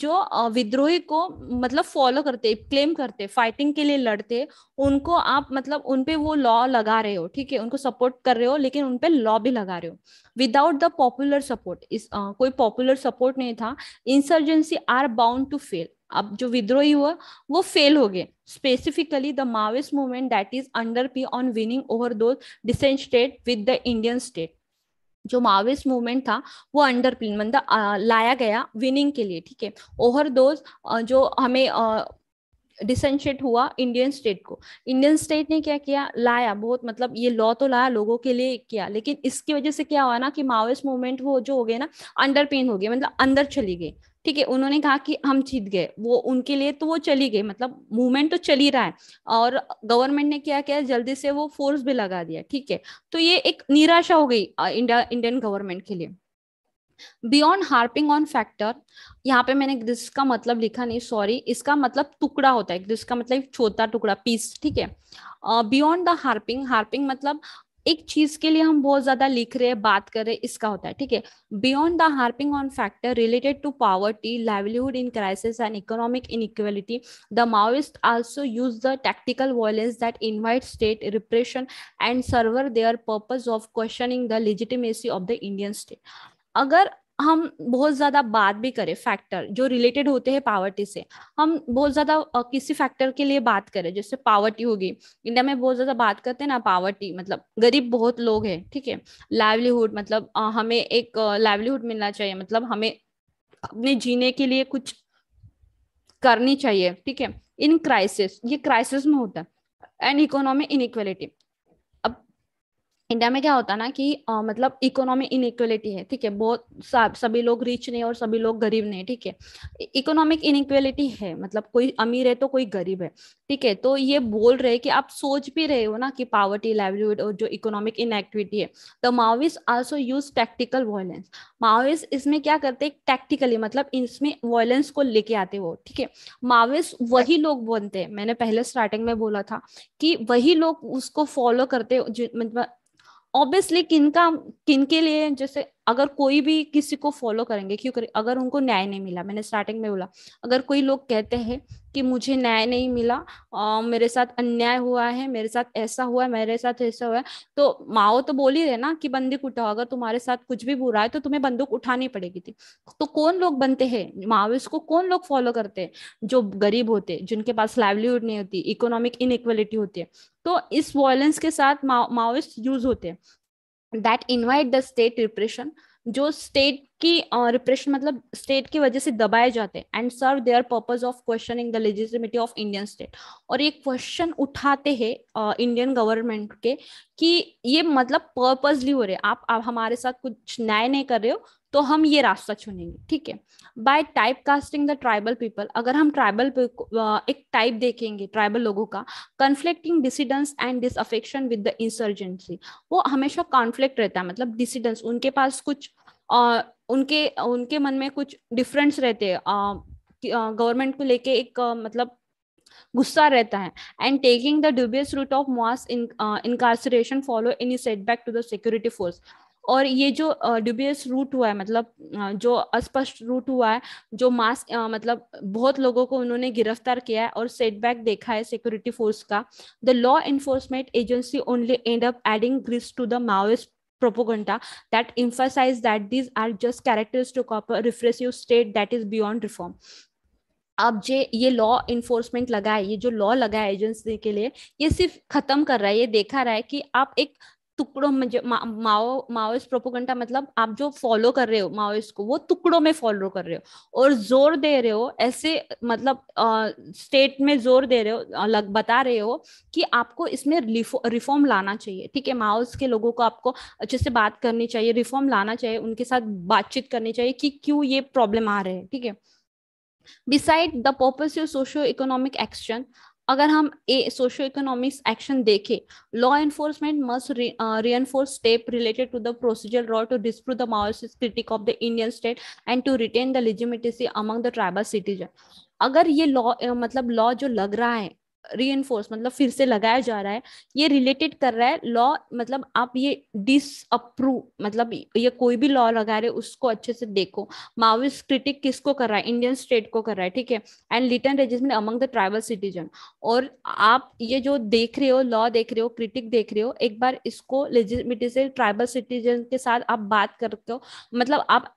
जो विद्रोही को मतलब फॉलो करते क्लेम करते फाइटिंग के लिए लड़ते उनको आप मतलब उनपे वो लॉ लगा रहे हो ठीक है उनको सपोर्ट कर रहे हो लेकिन उनपे लॉ भी लगा रहे हो विदाउट द पॉपुलर सपोर्ट इस आ, कोई पॉपुलर सपोर्ट नहीं था insurgency are bound to fail अब जो विद्रोही हुआ वो फेल हो गए specifically the Maoist movement that is under P on winning over those dissent state with the Indian state जो माविस्ट मूवमेंट था वो अंडर प्लेन मतलब लाया गया विनिंग के लिए ठीक है ओवर दोज जो हमें आ, डिसेंशिएट हुआ इंडियन स्टेट को इंडियन स्टेट ने क्या किया लाया बहुत मतलब ये लॉ तो लाया लोगों के लिए किया लेकिन इसकी वजह से क्या हुआ ना कि माओइस्ट मूवमेंट वो जो हो गए ना अंडर पेन हो गए मतलब अंदर चली गई ठीक है उन्होंने कहा कि हम जीत गए वो उनके लिए तो वो चली गई मतलब मूवमेंट तो चल ही रहा है और गवर्नमेंट ने क्या किया जल्दी से वो फोर्स भी लगा दिया ठीक है तो ये एक निराशा हो गई इंडिया इंडियन गवर्नमेंट के लिए बियॉन्ड हार्पिंग ऑन फैक्टर यहाँ पे मैंने ग्रिस का मतलब लिखा नहीं सॉरी इसका मतलब टुकड़ा होता है ग्रिस का मतलब छोटा टुकड़ा पीस ठीक है बियॉन्ड द हार्पिंग हार्पिंग मतलब एक चीज के लिए हम बहुत ज्यादा लिख रहे हैं बात कर रहे हैं इसका होता है ठीक है beyond the harping on factor related to poverty livelihood in crisis and economic equality the Maoist also use the tactical violence that invite state repression and serve their purpose of questioning the legitimacy of the Indian state अगर हम बहुत ज्यादा बात भी करें factor जो related होते हैं पावर्टी से हम बहुत ज्यादा किसी फैक्टर के लिए बात करें जैसे पावर्टी होगी इंडिया में बहुत ज्यादा बात करते हैं ना पावर्टी मतलब गरीब बहुत लोग हैं ठीक है लाइवलीहुड मतलब हमें एक लाइवलीहुड मिलना चाहिए मतलब हमें अपने जीने के लिए कुछ करनी चाहिए ठीक है इन क्राइसिस ये क्राइसिस में होता है एंड इकोनॉमिक इनइक्वलिटी इंडिया में क्या होता है ना कि आ, मतलब इकोनॉमी इनइक्वलिटी है ठीक है बहुत सभी लोग रिच नहीं और सभी लोग गरीब नहीं ठीक है इकोनॉमिक इनइक्वलिटी है मतलब कोई अमीर है तो कोई गरीब है ठीक है तो ये बोल रहे कि आप सोच भी रहे हो ना कि पावर्टी लाइवलीहुड और जो इकोनॉमिक इनएक्टिविटी है the Maoist also use tactical violence Maoist इसमें क्या करते हैं टैक्टिकली मतलब इसमें वॉयलेंस को लेके आते वो ठीक है माओविस वही लोग बनते हैं मैंने पहले स्टार्टिंग में बोला था कि वही लोग उसको फॉलो करते मतलब ऑब्वियसली किन का किन के लिए जैसे अगर कोई भी किसी को फॉलो करेंगे क्यों करें अगर उनको न्याय नहीं मिला मैंने स्टार्टिंग में बोला अगर कोई लोग कहते हैं कि मुझे न्याय नहीं मिला आ, मेरे साथ अन्याय हुआ है मेरे साथ ऐसा हुआ है मेरे साथ ऐसा हुआ है तो माओ तो बोली रहे ना कि बंदूक उठाओ अगर तुम्हारे साथ कुछ भी बुरा है तो तुम्हें बंदूक उठानी पड़ेगी थी तो कौन लोग बनते हैं माओ को कौन लोग फॉलो करते हैं जो गरीब होते जिनके पास लाइवलीहुड नहीं होती इकोनॉमिक इनइक्वलिटी होती है तो इस वॉयलेंस के साथ माओ माओइस्ट यूज होते हैं that invite the state repression जो स्टेट की रिप्रेशन uh, मतलब स्टेट की वजह से दबाए जाते हैं and serve their purpose of questioning the legitimacy of Indian state और ये क्वेश्चन उठाते हैं इंडियन गवर्नमेंट के कि ये मतलब पर्पजली हो रहे आप आप हमारे साथ कुछ न्याय नहीं कर रहे हो तो हम ये रास्ता चुनेंगे ठीक है by typecasting the tribal people अगर हम ट्राइबल एक टाइप देखेंगे ट्राइबल लोगों का conflicting dissidence and disaffection with the insurgency वो हमेशा कॉन्फ्लिक्ट रहता है मतलब डिसिडेंस उनके पास कुछ आ, उनके उनके मन में कुछ डिफरेंस रहते हैं गवर्नमेंट को लेके एक आ, मतलब गुस्सा रहता है and taking the dubious route of mass incarceration follow any setback to the security force और ये जो ड्यूबियस रूट हुआ है मतलब जो अस्पष्ट रूट हुआ है जो मास मतलब बहुत लोगों को उन्होंने गिरफ्तार किया है और सेटबैक देखा है सिक्योरिटी फोर्स का the law enforcement agency only end up adding grease to the Maoist propaganda that emphasize that these are just characters to cop a repressive state that is beyond reform. अब जे ये law enforcement लगा है ये जो law लगा है agency के लिए ये सिर्फ खत्म कर रहा है ये देखा रहा है कि आप एक टुकड़ों में जो माओ माओइस प्रोपोगंडा मतलब आप जो फॉलो कर रहे हो माओइस को वो टुकड़ों में फॉलो कर रहे हो और जोर दे रहे हो ऐसे मतलब आ, स्टेट में जोर दे रहे हो अलग बता रहे हो कि आपको इसमें रिफॉर्म लाना चाहिए ठीक है माओस के लोगों को आपको अच्छे से बात करनी चाहिए रिफॉर्म लाना चाहिए उनके साथ बातचीत करनी चाहिए कि क्यों ये प्रॉब्लम आ रहे हैं ठीक है Beside the purposive socio-economic action, अगर हम ए सोशो इकोनॉमिक्स एक्शन देखें law enforcement must reinforce step related to the procedure law to disprove the Maoist critique of the Indian state and to retain the legitimacy among the tribal citizen अगर ये law मतलब law जो लग रहा है रीएनफोर्स मतलब फिर से लगाया जा रहा है ये रिलेटेड कर रहा है लॉ मतलब आप ये डिस अप्रूव मतलब ये कोई भी लॉ लगा रहे उसको अच्छे से देखो माओइस्ट क्रिटिक किसको कर रहा है इंडियन स्टेट को कर रहा है ठीक है and lessen resentment among the tribal citizen और आप ये जो देख रहे हो लॉ देख रहे हो क्रिटिक देख रहे हो एक बार इसको लेजिमिटी से ट्राइबल सिटीजन के साथ आप बात करते हो मतलब आप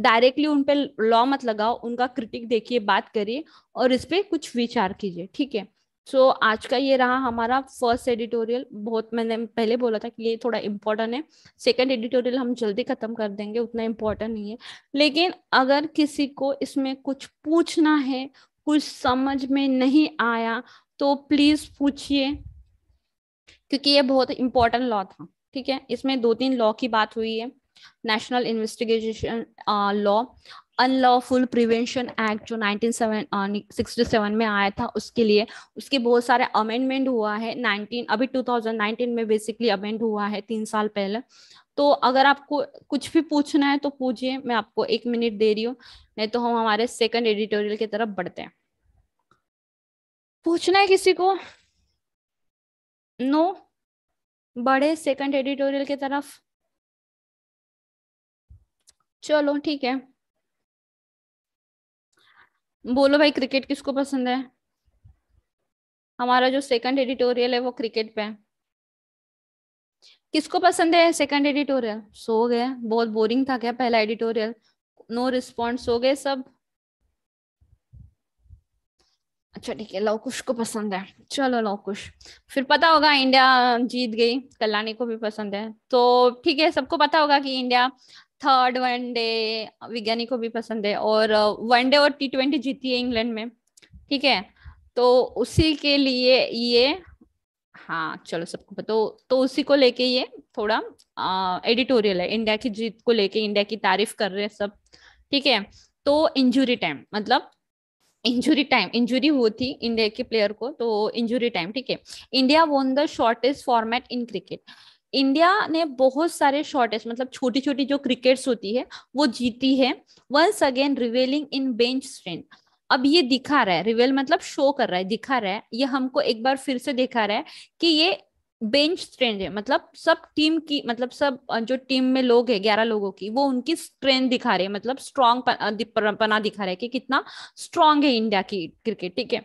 डायरेक्टली उन पर लॉ मत लगाओ उनका क्रिटिक देखिए बात करिए और इस पर कुछ विचार कीजिए ठीक है सो so, आज का ये रहा हमारा फर्स्ट एडिटोरियल बहुत मैंने पहले बोला था कि ये थोड़ा इम्पोर्टेंट है सेकंड एडिटोरियल हम जल्दी ख़त्म कर देंगे उतना इम्पोर्टेंट नहीं है लेकिन अगर किसी को इसमें कुछ पूछना है कुछ समझ में नहीं आया तो प्लीज़ पूछिए क्योंकि ये बहुत इम्पोर्टेंट लॉ था ठीक है इसमें दो तीन लॉ की बात हुई है national investigation law unlawful prevention act जो 1967 uh, में आया था उसके लिए उसके बहुत सारे अमेंडमेंट हुआ है 19 अभी 2019 में बेसिकली अमेंड हुआ है तीन साल पहले तो अगर आपको कुछ भी पूछना है तो पूछिए मैं आपको एक मिनट दे रही हूँ नहीं तो हम हमारे सेकंड एडिटोरियल की तरफ बढ़ते हैं पूछना है किसी को नो no? बड़े सेकंड एडिटोरियल की तरफ चलो ठीक है बोलो भाई क्रिकेट किसको पसंद है हमारा जो सेकंड एडिटोरियल है वो क्रिकेट पे है किसको पसंद है सेकंड एडिटोरियल सो गए बहुत बोरिंग था क्या पहला एडिटोरियल नो रिस्पॉन्स सो गए सब अच्छा ठीक है लवकुश को पसंद है चलो लवकुश फिर पता होगा इंडिया जीत गई कल्याणी को भी पसंद है तो ठीक है सबको पता होगा कि इंडिया थर्ड वनडे विज्ञानी को भी पसंद है और वनडे और टी ट्वेंटी जीती है इंग्लैंड में ठीक है तो उसी के लिए ये हाँ चलो सबको पता तो, तो उसी को लेके ये थोड़ा आ, एडिटोरियल है इंडिया की जीत को लेके इंडिया की तारीफ कर रहे हैं सब ठीक है तो इंजुरी टाइम मतलब इंजुरी टाइम इंजुरी हुई थी इंडिया के प्लेयर को तो इंजुरी टाइम ठीक है India won the shortest format in cricket India ने बहुत सारे शॉर्टेस्ट मतलब छोटी छोटी जो क्रिकेट्स होती है वो जीती है once again revealing in bench strength अब ये दिखा रहा है रिवेल मतलब शो कर रहा है दिखा रहा है ये हमको एक बार फिर से दिखा रहा है कि ये बेंच स्ट्रेंथ है मतलब सब टीम की मतलब सब जो टीम में लोग है ग्यारह लोगों की वो उनकी स्ट्रेंथ दिखा रहे हैं मतलब स्ट्रांग पना दिखा रहे हैं कि कितना स्ट्रांग है इंडिया की क्रिकेट ठीक है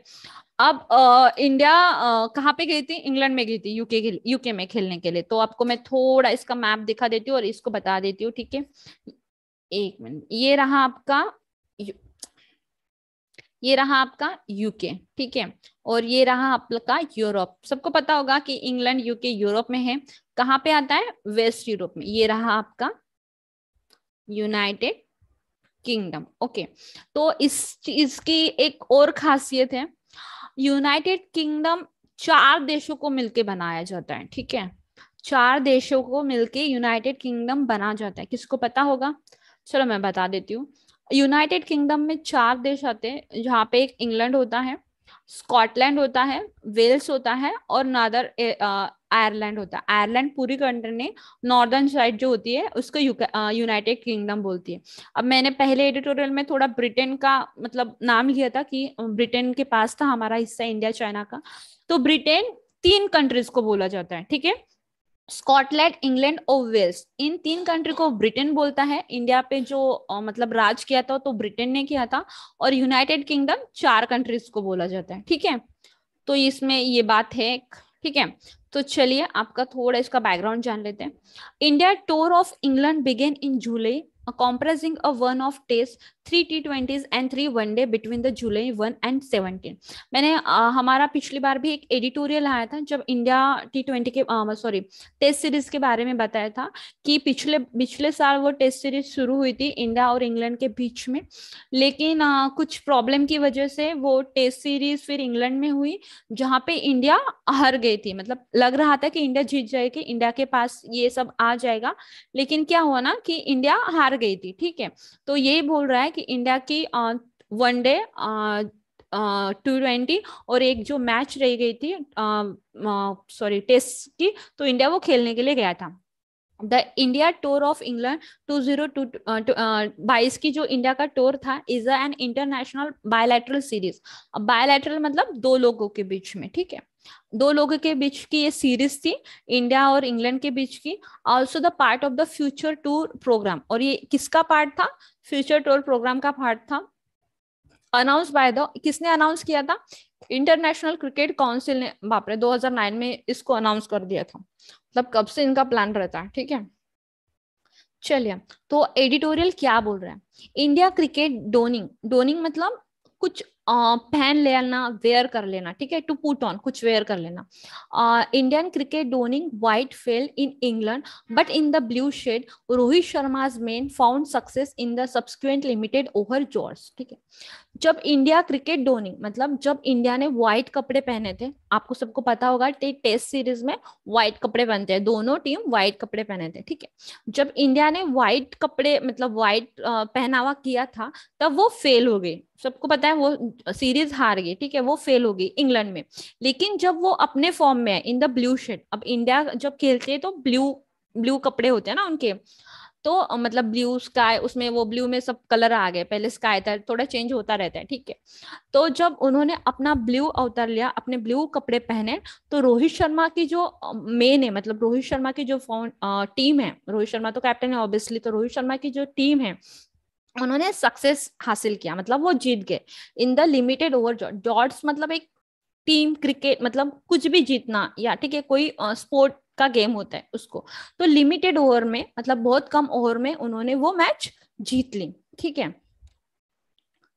अब आ, इंडिया कहाँ पे गई थी इंग्लैंड में गई थी यूके यूके में खेलने के लिए तो आपको मैं थोड़ा इसका मैप दिखा देती हूँ और इसको बता देती हूँ ठीक है एक मिनट ये रहा आपका ये रहा आपका यूके ठीक है और ये रहा आपका यूरोप सबको पता होगा कि इंग्लैंड यूके यूरोप में है कहाँ पे आता है वेस्ट यूरोप में ये रहा आपका यूनाइटेड किंगडम ओके तो इस चीज की एक और खासियत है यूनाइटेड किंगडम चार देशों को मिलके बनाया जाता है ठीक है चार देशों को मिलके यूनाइटेड किंगडम बना जाता है किसको पता होगा चलो मैं बता देती हूँ यूनाइटेड किंगडम में चार देश आते हैं जहाँ पे एक इंग्लैंड होता है स्कॉटलैंड होता है वेल्स होता है और नदर आयरलैंड होता है आयरलैंड पूरी कंट्री ने नॉर्दर्न साइड जो होती है उसको यूनाइटेड किंगडम बोलती है अब मैंने पहले एडिटोरियल में थोड़ा ब्रिटेन का मतलब नाम लिया था कि ब्रिटेन के पास था हमारा हिस्सा इंडिया चाइना का तो ब्रिटेन तीन कंट्रीज को बोला जाता है ठीक है स्कॉटलैंड इंग्लैंड और वेल्स इन तीन कंट्री को ब्रिटेन बोलता है इंडिया पे जो आ, मतलब राज किया था तो ब्रिटेन ने किया था और यूनाइटेड किंगडम चार कंट्रीज को बोला जाता है ठीक है तो इसमें ये बात है ठीक है तो चलिए आपका थोड़ा इसका बैकग्राउंड जान लेते हैं India tour of England began in July comprising a one off test three T twenties and three one day between the July one and seventeen मैंने आ, हमारा पिछली बार भी एक एडिटोरियल आया था जब इंडिया टी ट्वेंटी के सॉरी टेस्ट सीरीज के बारे में बताया था कि पिछले पिछले साल वो टेस्ट सीरीज शुरू हुई थी इंडिया और इंग्लैंड के बीच में लेकिन आ, कुछ प्रॉब्लम की वजह से वो टेस्ट सीरीज फिर इंग्लैंड में हुई जहाँ पे इंडिया हार गई थी मतलब लग रहा था कि इंडिया जीत जाएगी इंडिया के पास ये सब आ जाएगा लेकिन क्या हुआ ना कि इंडिया हार गई थी ठीक है तो यही बोल रहा है कि इंडिया की वन डे टू ट्वेंटी और एक जो मैच रह गई थी सॉरी टेस्ट की तो इंडिया वो खेलने के लिए गया था the India tour of England two zero बाईस की जो इंडिया का टूर था is an international bilateral series bilateral मतलब दो लोगों के बीच में ठीक है दो लोगों के बीच की ये सीरीज थी इंडिया और इंग्लैंड के बीच की also the part of the future tour programme और ये किसका पार्ट था फ्यूचर टूर प्रोग्राम का पार्ट था अनाउंस बाय द किसने अनाउंस किया था इंटरनेशनल क्रिकेट काउंसिल ने बापरे 2009 में इसको अनाउंस कर दिया था मतलब कब से इनका प्लान रहता है ठीक है चलिए तो एडिटोरियल क्या बोल रहा है इंडिया क्रिकेट डोनिंग डोनिंग मतलब कुछ पहन लेना वेयर कर लेना ठीक है टू पुट ऑन कुछ वेयर कर लेना Indian cricket donning white fail in England but in the blue shade Rohit Sharma men found success in the subsequent limited over George ठीक है जब इंडिया क्रिकेट डोनिंग मतलब जब इंडिया ने व्हाइट कपड़े पहने थे आपको सबको पता होगा टे, टेस्ट सीरीज में व्हाइट कपड़े पहनते हैं दोनों टीम व्हाइट कपड़े पहने थे ठीक है जब इंडिया ने व्हाइट कपड़े मतलब व्हाइट पहनावा किया था तब वो फेल हो गई सबको पता है वो सीरीज हार गई ठीक है वो फेल हो गई इंग्लैंड में लेकिन जब वो अपने फॉर्म में है इन द ब्लू शेड अब इंडिया जब खेलते तो ब्लू ब्लू कपड़े होते हैं ना उनके तो मतलब ब्लू स्काई उसमें वो ब्लू में सब कलर आ गए पहले स्काई था थोड़ा चेंज होता रहता है ठीक है तो जब उन्होंने अपना ब्लू अवतार लिया अपने ब्लू कपड़े पहने तो रोहित शर्मा की जो मेन है मतलब रोहित शर्मा की जो टीम है रोहित शर्मा तो कैप्टन है ऑब्वियसली तो रोहित शर्मा की जो टीम है उन्होंने सक्सेस हासिल किया मतलब वो जीत गए in the limited over dots मतलब एक टीम क्रिकेट मतलब कुछ भी जीतना या ठीक है कोई स्पोर्ट का गेम होता है उसको तो लिमिटेड ओवर में मतलब बहुत कम ओवर में उन्होंने वो मैच जीत ली ठीक है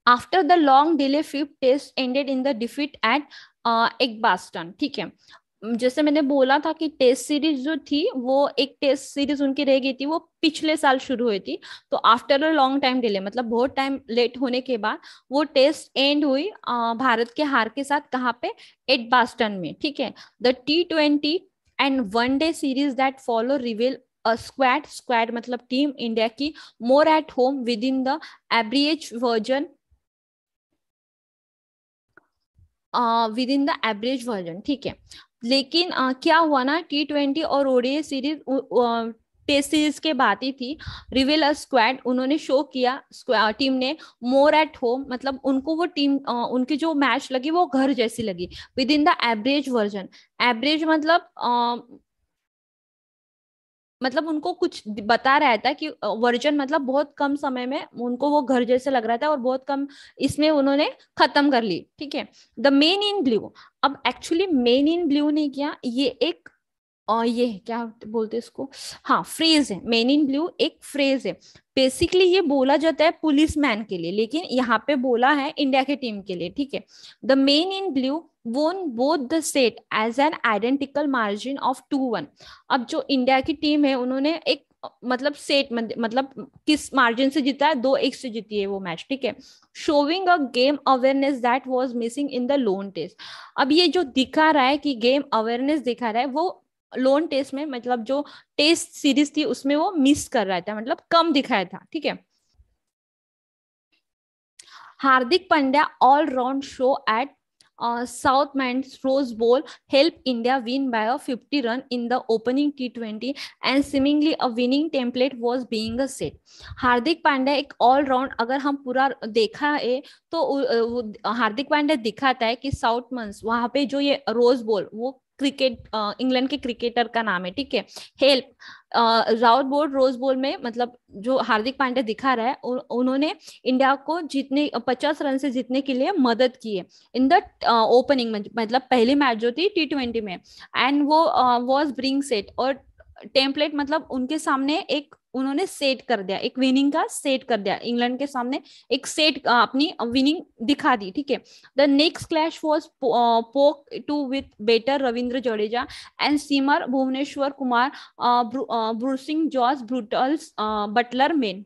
after the long delay fifth test ended in the defeat at Baston ठीक है जैसे मैंने बोला था कि टेस्ट सीरीज जो थी वो एक टेस्ट सीरीज उनकी रह गई थी वो पिछले साल शुरू हुई थी तो after a long time delay मतलब बहुत टाइम लेट होने के बाद वो टेस्ट एंड हुई uh, भारत के हार के साथ कहाँ पे बास्टन में ठीक है the T twenty and one day series that follow reveal squad squad मतलब टीम इंडिया की more at home within the average version within the average version ठीक है लेकिन uh, क्या हुआ ना टी ट्वेंटी और ओडीए सीरीज टेस्ट के बाद ही थी रिविल स्क्वाड उन्होंने शो किया टीम ने मोर एट होम मतलब उनको वो टीम उनकी जो मैच लगी वो घर जैसी लगी within the average version average मतलब आ, मतलब उनको कुछ बता रहा था कि वर्जन मतलब बहुत कम समय में उनको वो घर जैसे लग रहा था और बहुत कम इसमें उन्होंने खत्म कर ली ठीक है द मेन इन ब्लू अब एक्चुअली मेन इन ब्लू ने किया ये एक और ये क्या बोलते हैं इसको हाँ फ्रेज है मेन इन ब्लू एक फ्रेज है बेसिकली ये बोला जाता है पुलिस मैन के लिए लेकिन यहाँ पे बोला है इंडिया के टीम के लिए ठीक है the men in blue won both the set as an identical margin of two one अब जो इंडिया की टीम है उन्होंने एक मतलब सेट मतलब किस मार्जिन से जीता है दो एक से जीती है वो मैच ठीक है showing a game awareness that was missing in the lone test अब ये जो दिखा रहा है कि गेम अवेयरनेस दिखा रहा है वो लोन टेस्ट में मतलब जो टेस्ट सीरीज थी उसमें वो मिस कर रहा था मतलब कम दिखाया था ठीक है Hardik Pandya all round show at Southampton Rose Bowl help India win by a 50 run in the opening T twenty and seemingly a winning template was being set Hardik Pandya एक ऑल राउंड अगर हम पूरा देखा है तो uh, uh, हार्दिक पांड्या दिखाता है कि साउथ मंस वहां पे जो ये रोज बोल वो क्रिकेट इंग्लैंड के क्रिकेटर का नाम है ठीक है हेल्प राउत बोर्ड रोज बोल में मतलब जो हार्दिक पांडे दिखा रहा है उन्होंने इंडिया को जीतने पचास रन से जीतने के लिए मदद की है इन द ओपनिंग मतलब पहली मैच जो थी टी ट्वेंटी में एंड वो वॉज ब्रिंग सेट और टेम्पलेट मतलब उनके सामने एक उन्होंने सेट कर दिया एक विनिंग का सेट कर दिया इंग्लैंड के सामने एक सेट अपनी विनिंग दिखा दी ठीक है the next clash was poke to with batter Ravindra Jadeja and seamer Bhuvneshwar Kumar bruising जॉर्ज ब्रूटल्स बटलर मेन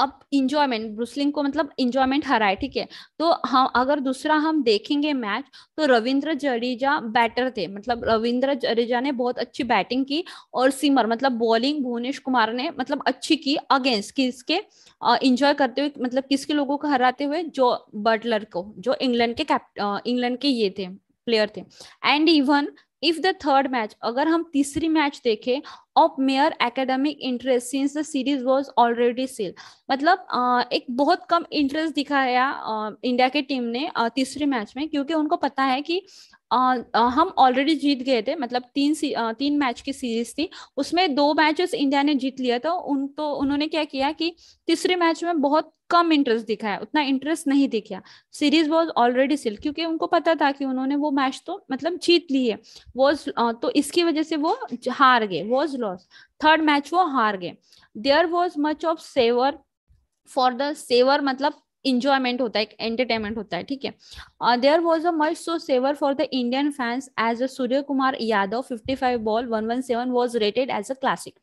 अब इंजॉयमेंट ब्रुसलिंग को मतलब इंजॉयमेंट हरा है ठीक है तो हम हाँ, अगर दूसरा हम देखेंगे मैच तो रविंद्र जडेजा बैटर थे मतलब रविंद्र जडेजा ने बहुत अच्छी बैटिंग की और सिमर मतलब बॉलिंग भुवनेश कुमार ने मतलब अच्छी की अगेंस्ट किसके इंजॉय करते हुए मतलब किसके लोगों को हराते हुए जो बटलर को जो इंग्लैंड के कैप्ट इंग्लैंड के ये थे प्लेयर थे and even if the third match अगर हम तीसरी मैच देखें of mere academic interest since the series was already sealed मतलब एक बहुत कम इंटरेस्ट दिखाया इंडिया के टीम ने तीसरी मैच में क्योंकि उनको पता है कि हम ऑलरेडी जीत गए थे मतलब तीन तीन मैच की सीरीज थी उसमें दो मैचेस इंडिया ने जीत लिया था उन तो उन्होंने क्या किया कि तीसरे मैच में बहुत कम इंटरेस्ट दिखाया उतना इंटरेस्ट नहीं दिखाया सीरीज वॉज ऑलरेडी सिल क्योंकि उनको पता था कि उन्होंने वो मैच तो मतलब जीत ली है वॉज तो इसकी वजह से वो हार गए वॉज लॉस थर्ड मैच वो हार गए there was much of savour for the savour मतलब इंजॉयमेंट होता है एक एंटरटेनमेंट होता है ठीक है there was a much so savour for the Indian fans as a Surya Kumar Yadav fifty five ball one one seven was rated as a classic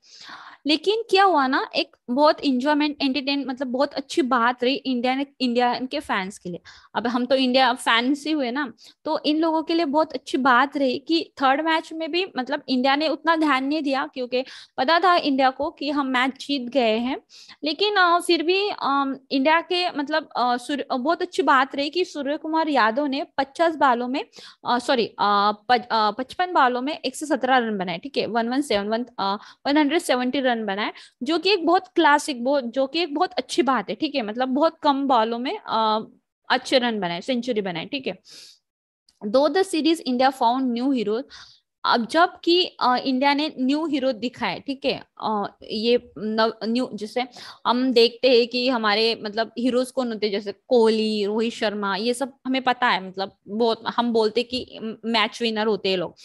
लेकिन क्या हुआ ना एक बहुत इंजॉयमेंट एंटरटेन मतलब बहुत अच्छी बात रही इंडिया इंडिया के फैंस के लिए अब हम तो इंडिया फैंस ही हुए ना तो इन लोगों के लिए बहुत अच्छी बात रही कि थर्ड मैच में भी मतलब इंडिया ने उतना ध्यान नहीं दिया क्योंकि पता था इंडिया को कि हम मैच जीत गए हैं लेकिन फिर भी इंडिया के मतलब बहुत अच्छी बात रही कि सूर्य कुमार यादव ने पचास बालों में सॉरी पचपन बालों में एक रन बनाए ठीक है one one seven one one hundred seventy run run बनाए जो कि एक बहुत क्लासिक बहुत जो कि एक बहुत अच्छी बात है ठीक है मतलब बहुत कम बॉलों में अच्छे रन बनाए सेंचुरी बनाए ठीक है दो the series India found new heroes अब जबकि इंडिया ने न्यू हीरो दिखा है ठीक है ये न्यू जैसे हम देखते हैं कि हमारे मतलब हीरोज कौन होते जैसे कोहली रोहित शर्मा ये सब हमें पता है मतलब बहुत हम बोलते कि मैच विनर होते हैं लोग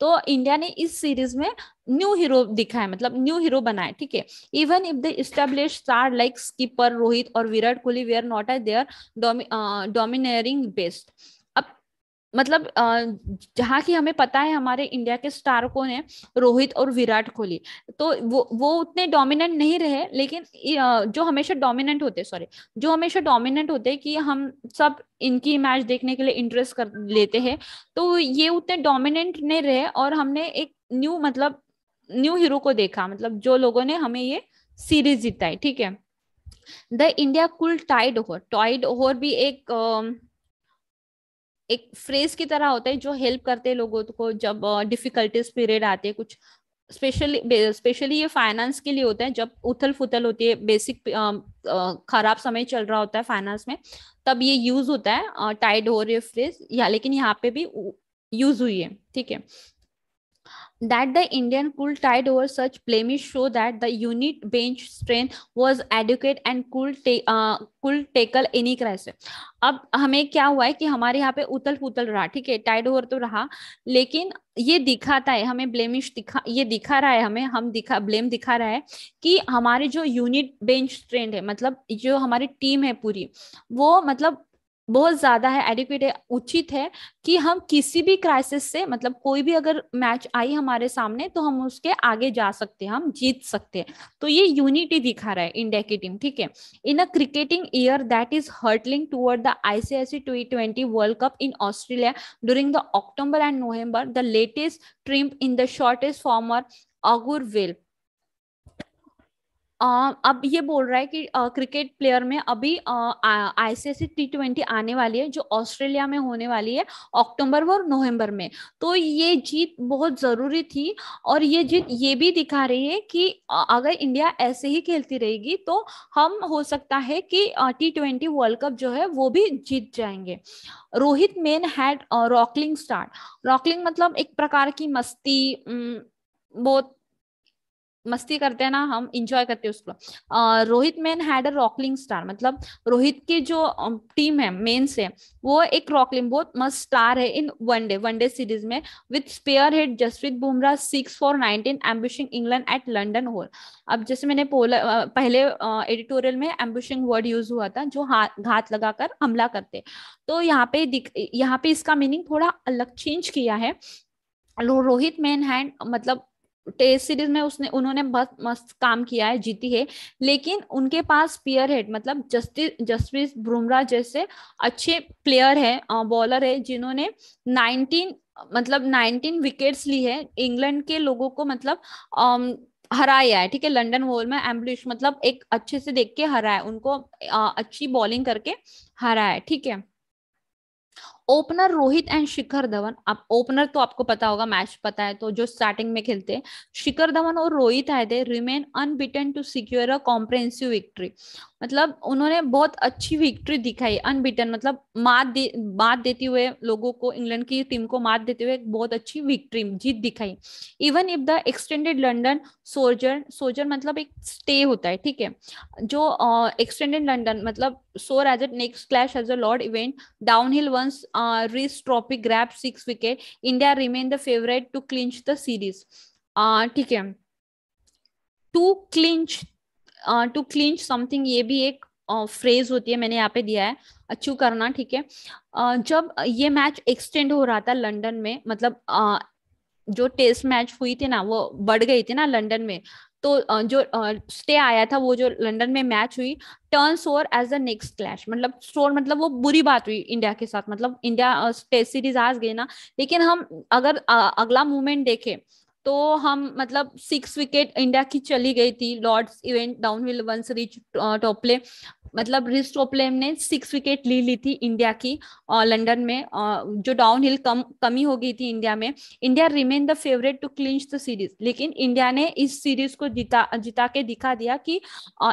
तो इंडिया ने इस सीरीज में न्यू हीरो दिखा है मतलब न्यू हीरो बनाए ठीक है even if the established star like skipper Rohit और Virat Kohli they are not at their domineering best मतलब जहाँ की हमें पता है हमारे इंडिया के स्टार कौन है रोहित और विराट कोहली तो वो वो उतने डोमिनेंट नहीं रहे लेकिन जो हमेशा डोमिनेंट होते सॉरी जो हमेशा डोमिनेंट होते कि हम सब इनकी मैच देखने के लिए इंटरेस्ट कर लेते हैं तो ये उतने डोमिनेंट नहीं रहे और हमने एक न्यू मतलब न्यू हीरो को देखा मतलब जो लोगों ने हमें ये सीरीज जीता है ठीक है the India could tide over tide over भी एक uh, एक फ्रेज की तरह होता है जो हेल्प करते हैं लोगों को जब डिफिकल्टीज पीरियड आते हैं कुछ स्पेशली स्पेशली ये फाइनेंस के लिए होता है जब उथल फुथल होती है बेसिक खराब समय चल रहा होता है फाइनेंस में तब ये यूज होता है टाइड हो रही है फ्रेज या लेकिन यहाँ पे भी यूज हुई है ठीक है that the Indian could tide over such blemish show that the unit bench strength was adequate and could take uh, could tackle any crisis. अब हमें क्या हुआ है कि हमारे यहाँ पे उतल पुतल रहा ठीक है टाइड ओवर तो रहा लेकिन ये दिखाता है हमें ब्लेमिश दिखा ये दिखा रहा है हमें हम दिखा ब्लेम दिखा रहा है कि हमारे जो यूनिट बेंच स्ट्रेंथ है मतलब जो हमारी टीम है पूरी वो मतलब बहुत ज़्यादा है एडिक्वेट है उचित है कि हम किसी भी क्राइसिस से मतलब कोई भी अगर मैच आई हमारे सामने तो हम उसके आगे जा सकते हैं हम जीत सकते हैं तो ये यूनिटी दिखा रहा है इंडिया की टीम ठीक है in a cricketing year that is hurtling toward the ICC T twenty World Cup in Australia during the October and November the latest triumph in the shortest format augur well अब ये बोल रहा है कि cricket player में अभी ICC T twenty आने वाली है जो ऑस्ट्रेलिया में होने वाली है अक्टूबर और नवंबर में तो ये जीत बहुत जरूरी थी और ये जीत ये भी दिखा रही है कि अगर इंडिया ऐसे ही खेलती रहेगी तो हम हो सकता है कि टी ट्वेंटी वर्ल्ड कप जो है वो भी जीत जाएंगे Rohit men had rollicking start rollicking मतलब एक प्रकार की मस्ती बहुत मस्ती करते हैं ना हम इंजॉय करते हैं उसको Rohit man had a rollicking star मतलब रोहित की जो टीम है मेन से वो एक रॉकलिंग बहुत मस्त स्टार है इन वनडे वनडे सीरीज में with spearhead Jasprit Bumrah six for nineteen ambushing England at London होल अब जैसे मैंने पोल पहले एडिटोरियल में एम्बिशिंग वर्ड यूज हुआ था जो घात लगाकर हमला करते तो यहाँ पे दिख यहाँ पे इसका मीनिंग थोड़ा अलग चेंज किया है रोहित मैन हैंड मतलब टेस्ट सीरीज में उसने उन्होंने बहुत मस्त काम किया है जीती है लेकिन उनके पास पियर हेड मतलब जस्टिस जसप्रीत बुमराह जैसे अच्छे प्लेयर है बॉलर है जिन्होंने 19 मतलब 19 विकेट्स ली है इंग्लैंड के लोगों को मतलब अम, हराया है ठीक है लंडन वॉल में एम्बुलिश मतलब एक अच्छे से देख के हराया उनको आ, अच्छी बॉलिंग करके हराया ठीक है ओपनर रोहित एंड शिखर धवन आप ओपनर तो आपको पता होगा मैच पता है तो जो स्टार्टिंग में खेलते हैं शिखर धवन और रोहित आए थे remain unbeaten to secure a comprehensive victory मतलब उन्होंने बहुत अच्छी विक्ट्री दिखाई अनबीटन मतलब मात दे मात देती हुए लोगों को इंग्लैंड की टीम को मात देते हुए बहुत अच्छी विक्ट्री जीत दिखाई even if the extended London sojourn sojourn मतलब एक स्टे होता है ठीक है जो एक्सटेंडेड uh, लंडन मतलब sour as at next clash as a Lord's event down hill once Reece trophy grab six wicket India remain the favourite to clinch the series ठीक है to clinch to clinch something ये भी एक phrase uh, होती है मैंने यहाँ पे दिया है अचू करना ठीक है uh, जब ये मैच एक्सटेंड हो रहा था लंदन में मतलब uh, जो टेस्ट मैच हुई थी ना वो बढ़ गई थी ना लंदन में तो uh, जो uh, स्टे आया था वो जो लंदन में मैच हुई turn sour as the next clash मतलब स्टोर मतलब वो बुरी बात हुई इंडिया के साथ मतलब इंडिया टेस्ट सीरीज आज गई ना लेकिन हम अगर uh, अगला मूवमेंट देखें तो हम मतलब सिक्स विकेट इंडिया की चली गई थी Lord's event down will once rich Topley मतलब रिच टोपले ने सिक्स विकेट ली ली थी इंडिया की और uh, लंदन में uh, जो डाउन हिल कम कमी हो गई थी इंडिया में India remain the favourite to clinch the series लेकिन इंडिया ने इस सीरीज को जिता जिता के दिखा दिया कि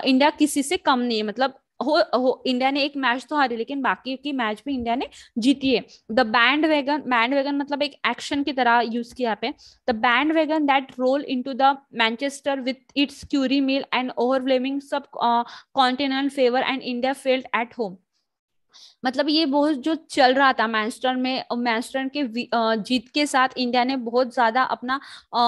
इंडिया uh, किसी से कम नहीं है मतलब हो, हो इंडिया ने एक मैच तो हारी लेकिन बाकी की मैच भी इंडिया ने जीती है the bandwagon bandwagon मतलब एक एक्शन की तरह यूज किया पे the bandwagon that roll in to the Manchester with its curry mill and over blaming subcontinent favour and India failed at home मतलब ये बहुत जो चल रहा था मैंस्टर में मैंस्टर के जीत के साथ इंडिया ने बहुत ज्यादा अपना आ,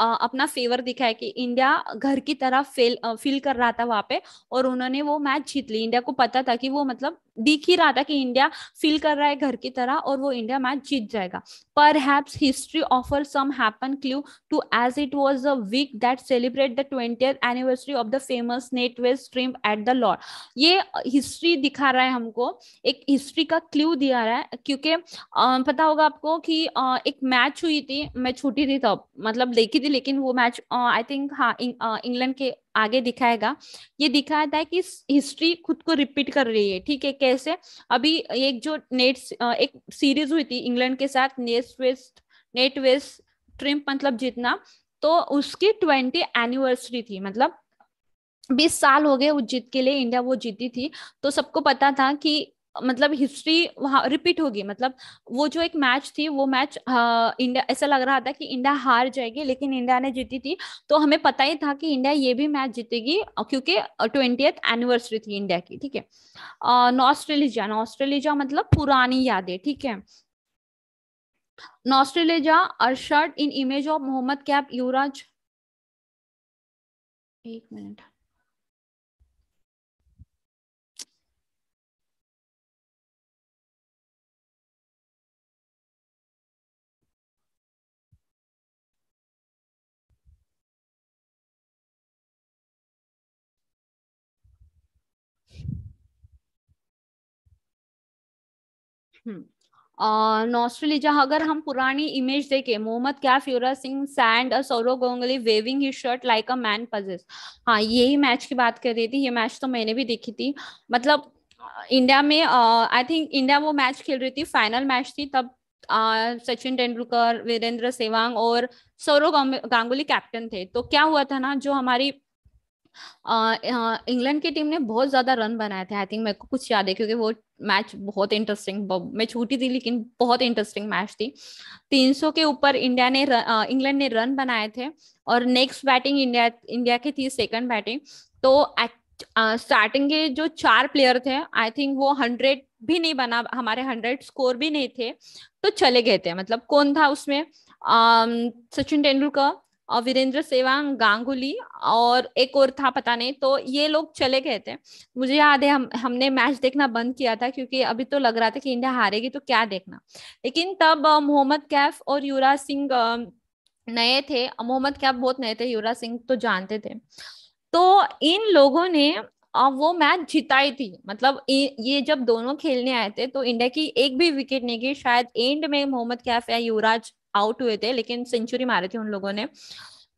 आ, अपना फेवर दिखाया कि इंडिया घर की तरह फेल फील कर रहा था वहां पे और उन्होंने वो मैच जीत ली इंडिया को पता था कि वो मतलब दिख ही रहा था कि इंडिया फील कर रहा है घर की तरह और वो इंडिया मैच जीत जाएगा पर haps history offer some happen clue to as it was a week that celebrate the twenty anniversary of the famous NatWest stream at the Lord's ये हिस्ट्री दिखा रहा है हमको एक हिस्ट्री का क्ल्यू दिया रहा है क्योंकि पता होगा आपको कि एक मैच हुई थी मैं छोटी थी तब मतलब देखी थी लेकिन वो मैच आई थिंक हाँ इंग्लैंड के आगे दिखाएगा ये दिखाता है कि हिस्ट्री खुद को रिपीट कर रही है ठीक है कैसे अभी एक जो नेट एक सीरीज हुई थी इंग्लैंड के साथ नेटवेस्ट नेटवेस्ट ट्रिम मतलब जितना तो उसकी ट्वेंटी एनिवर्सरी थी मतलब बीस साल हो गए उस जीत के लिए इंडिया वो जीती थी तो सबको पता था कि मतलब हिस्ट्री वहां रिपीट होगी मतलब वो जो एक मैच थी वो मैच इंडिया हाँ, ऐसा लग रहा था कि इंडिया हार जाएगी लेकिन इंडिया ने जीती थी तो हमें पता ही था कि इंडिया ये भी मैच जीतेगी क्योंकि ट्वेंटी एनिवर्सरी थी इंडिया की ठीक है नॉस्ट्रेलिजा नॉस्ट्रेलिजा मतलब पुरानी यादें ठीक है nostalgia arched in image of Mohammad Kaif Yuvraj एक मिनट ऑस्ट्रेलिया हम्म। अगर हम पुरानी इमेज देखे मोहम्मद क्या फ्यूरा सिंह सैंड और Sourav Ganguly waving his shirt like a man possessed हाँ यही मैच की बात कर रही थी ये मैच तो मैंने भी देखी थी मतलब इंडिया में आई थिंक इंडिया वो मैच खेल रही थी फाइनल मैच थी तब सचिन तेंदुलकर वीरेंद्र सेवांग और सौरव गांगुली कैप्टन थे तो क्या हुआ था ना जो हमारी इंग्लैंड की टीम ने बहुत ज्यादा रन बनाए थे आई थिंक मेरे को कुछ याद है क्योंकि वो मैच बहुत इंटरेस्टिंग मैं छूटी थी लेकिन बहुत इंटरेस्टिंग मैच थी 300 के ऊपर इंडिया ने इंग्लैंड ने रन बनाए थे और नेक्स्ट बैटिंग इंडिया इंडिया की थी सेकंड बैटिंग तो स्टार्टिंग के जो चार प्लेयर थे आई थिंक वो हंड्रेड भी नहीं बना हमारे हंड्रेड स्कोर भी नहीं थे तो चले गए थे मतलब कौन था उसमें सचिन तेंदुलकर वीरेंद्र सेवांग गांगुली और एक और था पता नहीं तो ये लोग चले गए थे मुझे याद है हम हमने मैच देखना बंद किया था क्योंकि अभी तो लग रहा था कि इंडिया हारेगी तो क्या देखना लेकिन तब मोहम्मद कैफ और युवराज सिंह नए थे मोहम्मद कैफ बहुत नए थे युवराज सिंह तो जानते थे तो इन लोगों ने वो मैच जिताई थी मतलब ये जब दोनों खेलने आए थे तो इंडिया की एक भी विकेट नहीं गई शायद एंड में मोहम्मद कैफ या युवराज आउट हुए थे लेकिन सेंचुरी मारे थे उन लोगों ने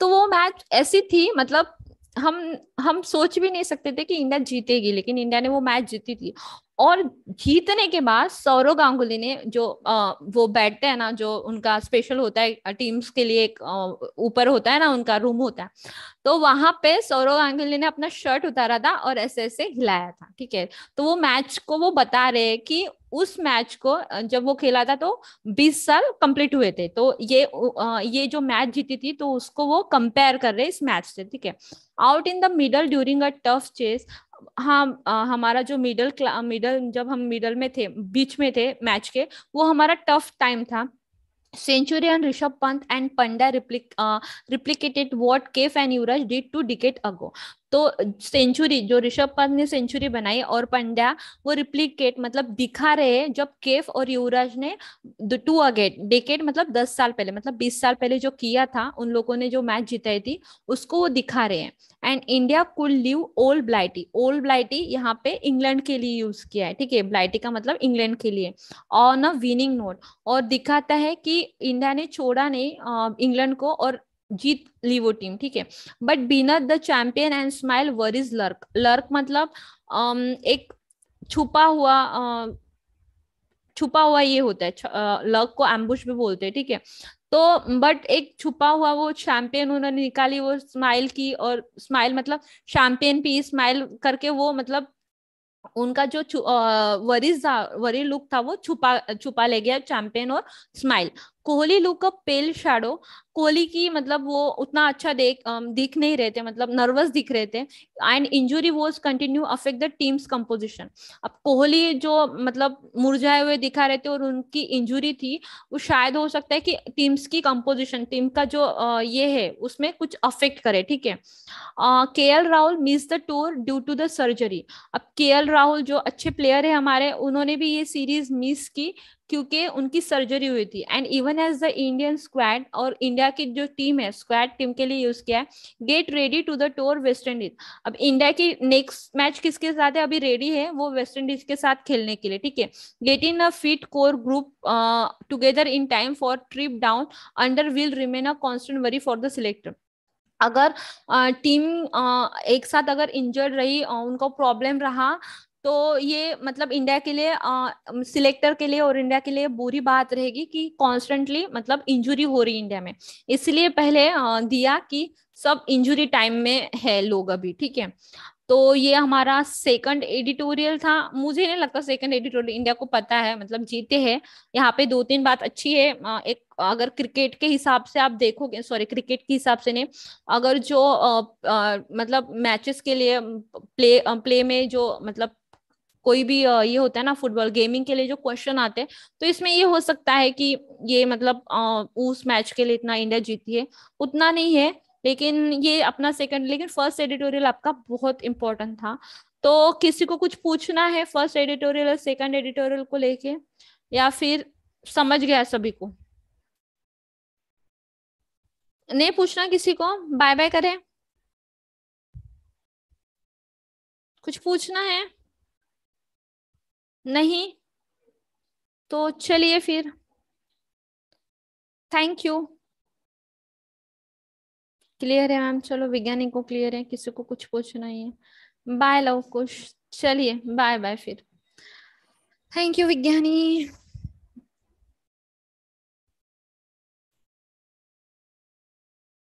तो वो मैच ऐसी थी मतलब हम हम सोच भी नहीं सकते थे कि इंडिया जीतेगी लेकिन इंडिया ने वो मैच जीती थी और जीतने के बाद सौरव गांगुली ने जो आ, वो बैठते हैं ना जो उनका स्पेशल होता है टीम्स के लिए एक ऊपर होता है ना उनका रूम होता है तो वहां पे सौरव गांगुली ने अपना शर्ट उतारा था और ऐसे ऐसे हिलाया था ठीक है तो वो मैच को वो बता रहे कि उस मैच को जब वो खेला था तो 20 साल कंप्लीट हुए थे तो ये ये जो मैच जीती थी तो उसको वो कंपेयर कर रहे इस मैच से ठीक है out in the middle during a tough chase हाँ आ, हमारा जो मिडल मिडल जब हम मिडल में थे बीच में थे मैच के वो हमारा टफ टाइम था centurion Rishabh Pant and Pandya replicate replicated what Kaif and Yuvraj did two decade ago तो सेंचुरी जो ऋषभ पंत ने सेंचुरी बनाई और पंड्या वो रिप्लीकेट मतलब दिखा रहे जब केफ और युवराज ने टू अगेट डेकेट मतलब दस साल पहले मतलब बीस साल पहले जो किया था उन लोगों ने जो मैच जिताई थी उसको वो दिखा रहे हैं and India could leave old Blighty old Blighty यहाँ पे इंग्लैंड के लिए यूज किया है ठीक है ब्लाइटी का मतलब इंग्लैंड के लिए ऑन अ विनिंग नोट और दिखाता है कि इंडिया ने छोड़ा नहीं इंग्लैंड को और जीत ली वो टीम ठीक है but being the champion and smile were is lurk lurk मतलब um, एक छुपा हुआ छुपा हुआ ये होता है लर्क को एम्बुश भी बोलते हैं ठीक है तो बट एक छुपा हुआ वो चैंपियन उन्होंने निकाली वो स्माइल की और स्माइल मतलब चैंपियन पी स्माइल करके वो मतलब उनका जो वरी वरी लुक था वो छुपा छुपा ले गया चैंपियन और smile Kohli look a pale shadow Kohli की मतलब वो उतना अच्छा देख दिख नहीं रहे थे मतलब नर्वस दिख रहे थे and injury was continue affect the team's composition अब कोहली जो मतलब मुरझाए हुए दिखा रहे थे और उनकी इंजुरी थी वो शायद हो सकता है कि टीम्स की कंपोजिशन टीम का जो ये है उसमें कुछ अफेक्ट करे ठीक है K L Rahul miss the tour due to the surgery अब के एल राहुल जो अच्छे प्लेयर है हमारे उन्होंने भी ये सीरीज मिस की क्योंकि उनकी सर्जरी हुई थी and even as the Indian squad और इंडिया की जो टीम है स्क्वाड टीम के लिए यूज किया है get ready to the tour West Indies अब इंडिया की नेक्स्ट मैच किसके साथ है अभी रेडी है वो वेस्ट इंडीज के साथ खेलने के लिए ठीक है get in a fit core group together in time for trip down under will remain a constant worry for the selector अगर टीम uh, uh, एक साथ अगर इंजर्ड रही uh, उनको प्रॉब्लम रहा तो ये मतलब इंडिया के लिए सिलेक्टर के लिए और इंडिया के लिए बुरी बात रहेगी कि कॉन्स्टेंटली मतलब इंजुरी हो रही इंडिया में इसलिए पहले आ, दिया कि सब इंजुरी टाइम में है लोग अभी ठीक है तो ये हमारा सेकंड एडिटोरियल था मुझे नहीं लगता सेकंड एडिटोरियल इंडिया को पता है मतलब जीते हैं यहाँ पे दो तीन बात अच्छी है एक अगर क्रिकेट के हिसाब से आप देखोगे सॉरी क्रिकेट के हिसाब से नहीं अगर जो आ, आ, मतलब मैचेस के लिए प्ले प्ले में जो मतलब कोई भी ये होता है ना फुटबॉल गेमिंग के लिए जो क्वेश्चन आते हैं तो इसमें ये हो सकता है कि ये मतलब उस मैच के लिए इतना इंडिया जीती है उतना नहीं है लेकिन ये अपना सेकंड लेकिन फर्स्ट एडिटोरियल आपका बहुत इंपॉर्टेंट था तो किसी को कुछ पूछना है फर्स्ट एडिटोरियल और सेकंड एडिटोरियल को लेके या फिर समझ गया सभी को नहीं पूछना किसी को बाय बाय करें कुछ पूछना है नहीं तो चलिए फिर थैंक यू क्लियर है मैम चलो विज्ञानी को क्लियर है किसी को कुछ पूछना ही है बाय लव कुश चलिए बाय बाय फिर थैंक यू विज्ञानी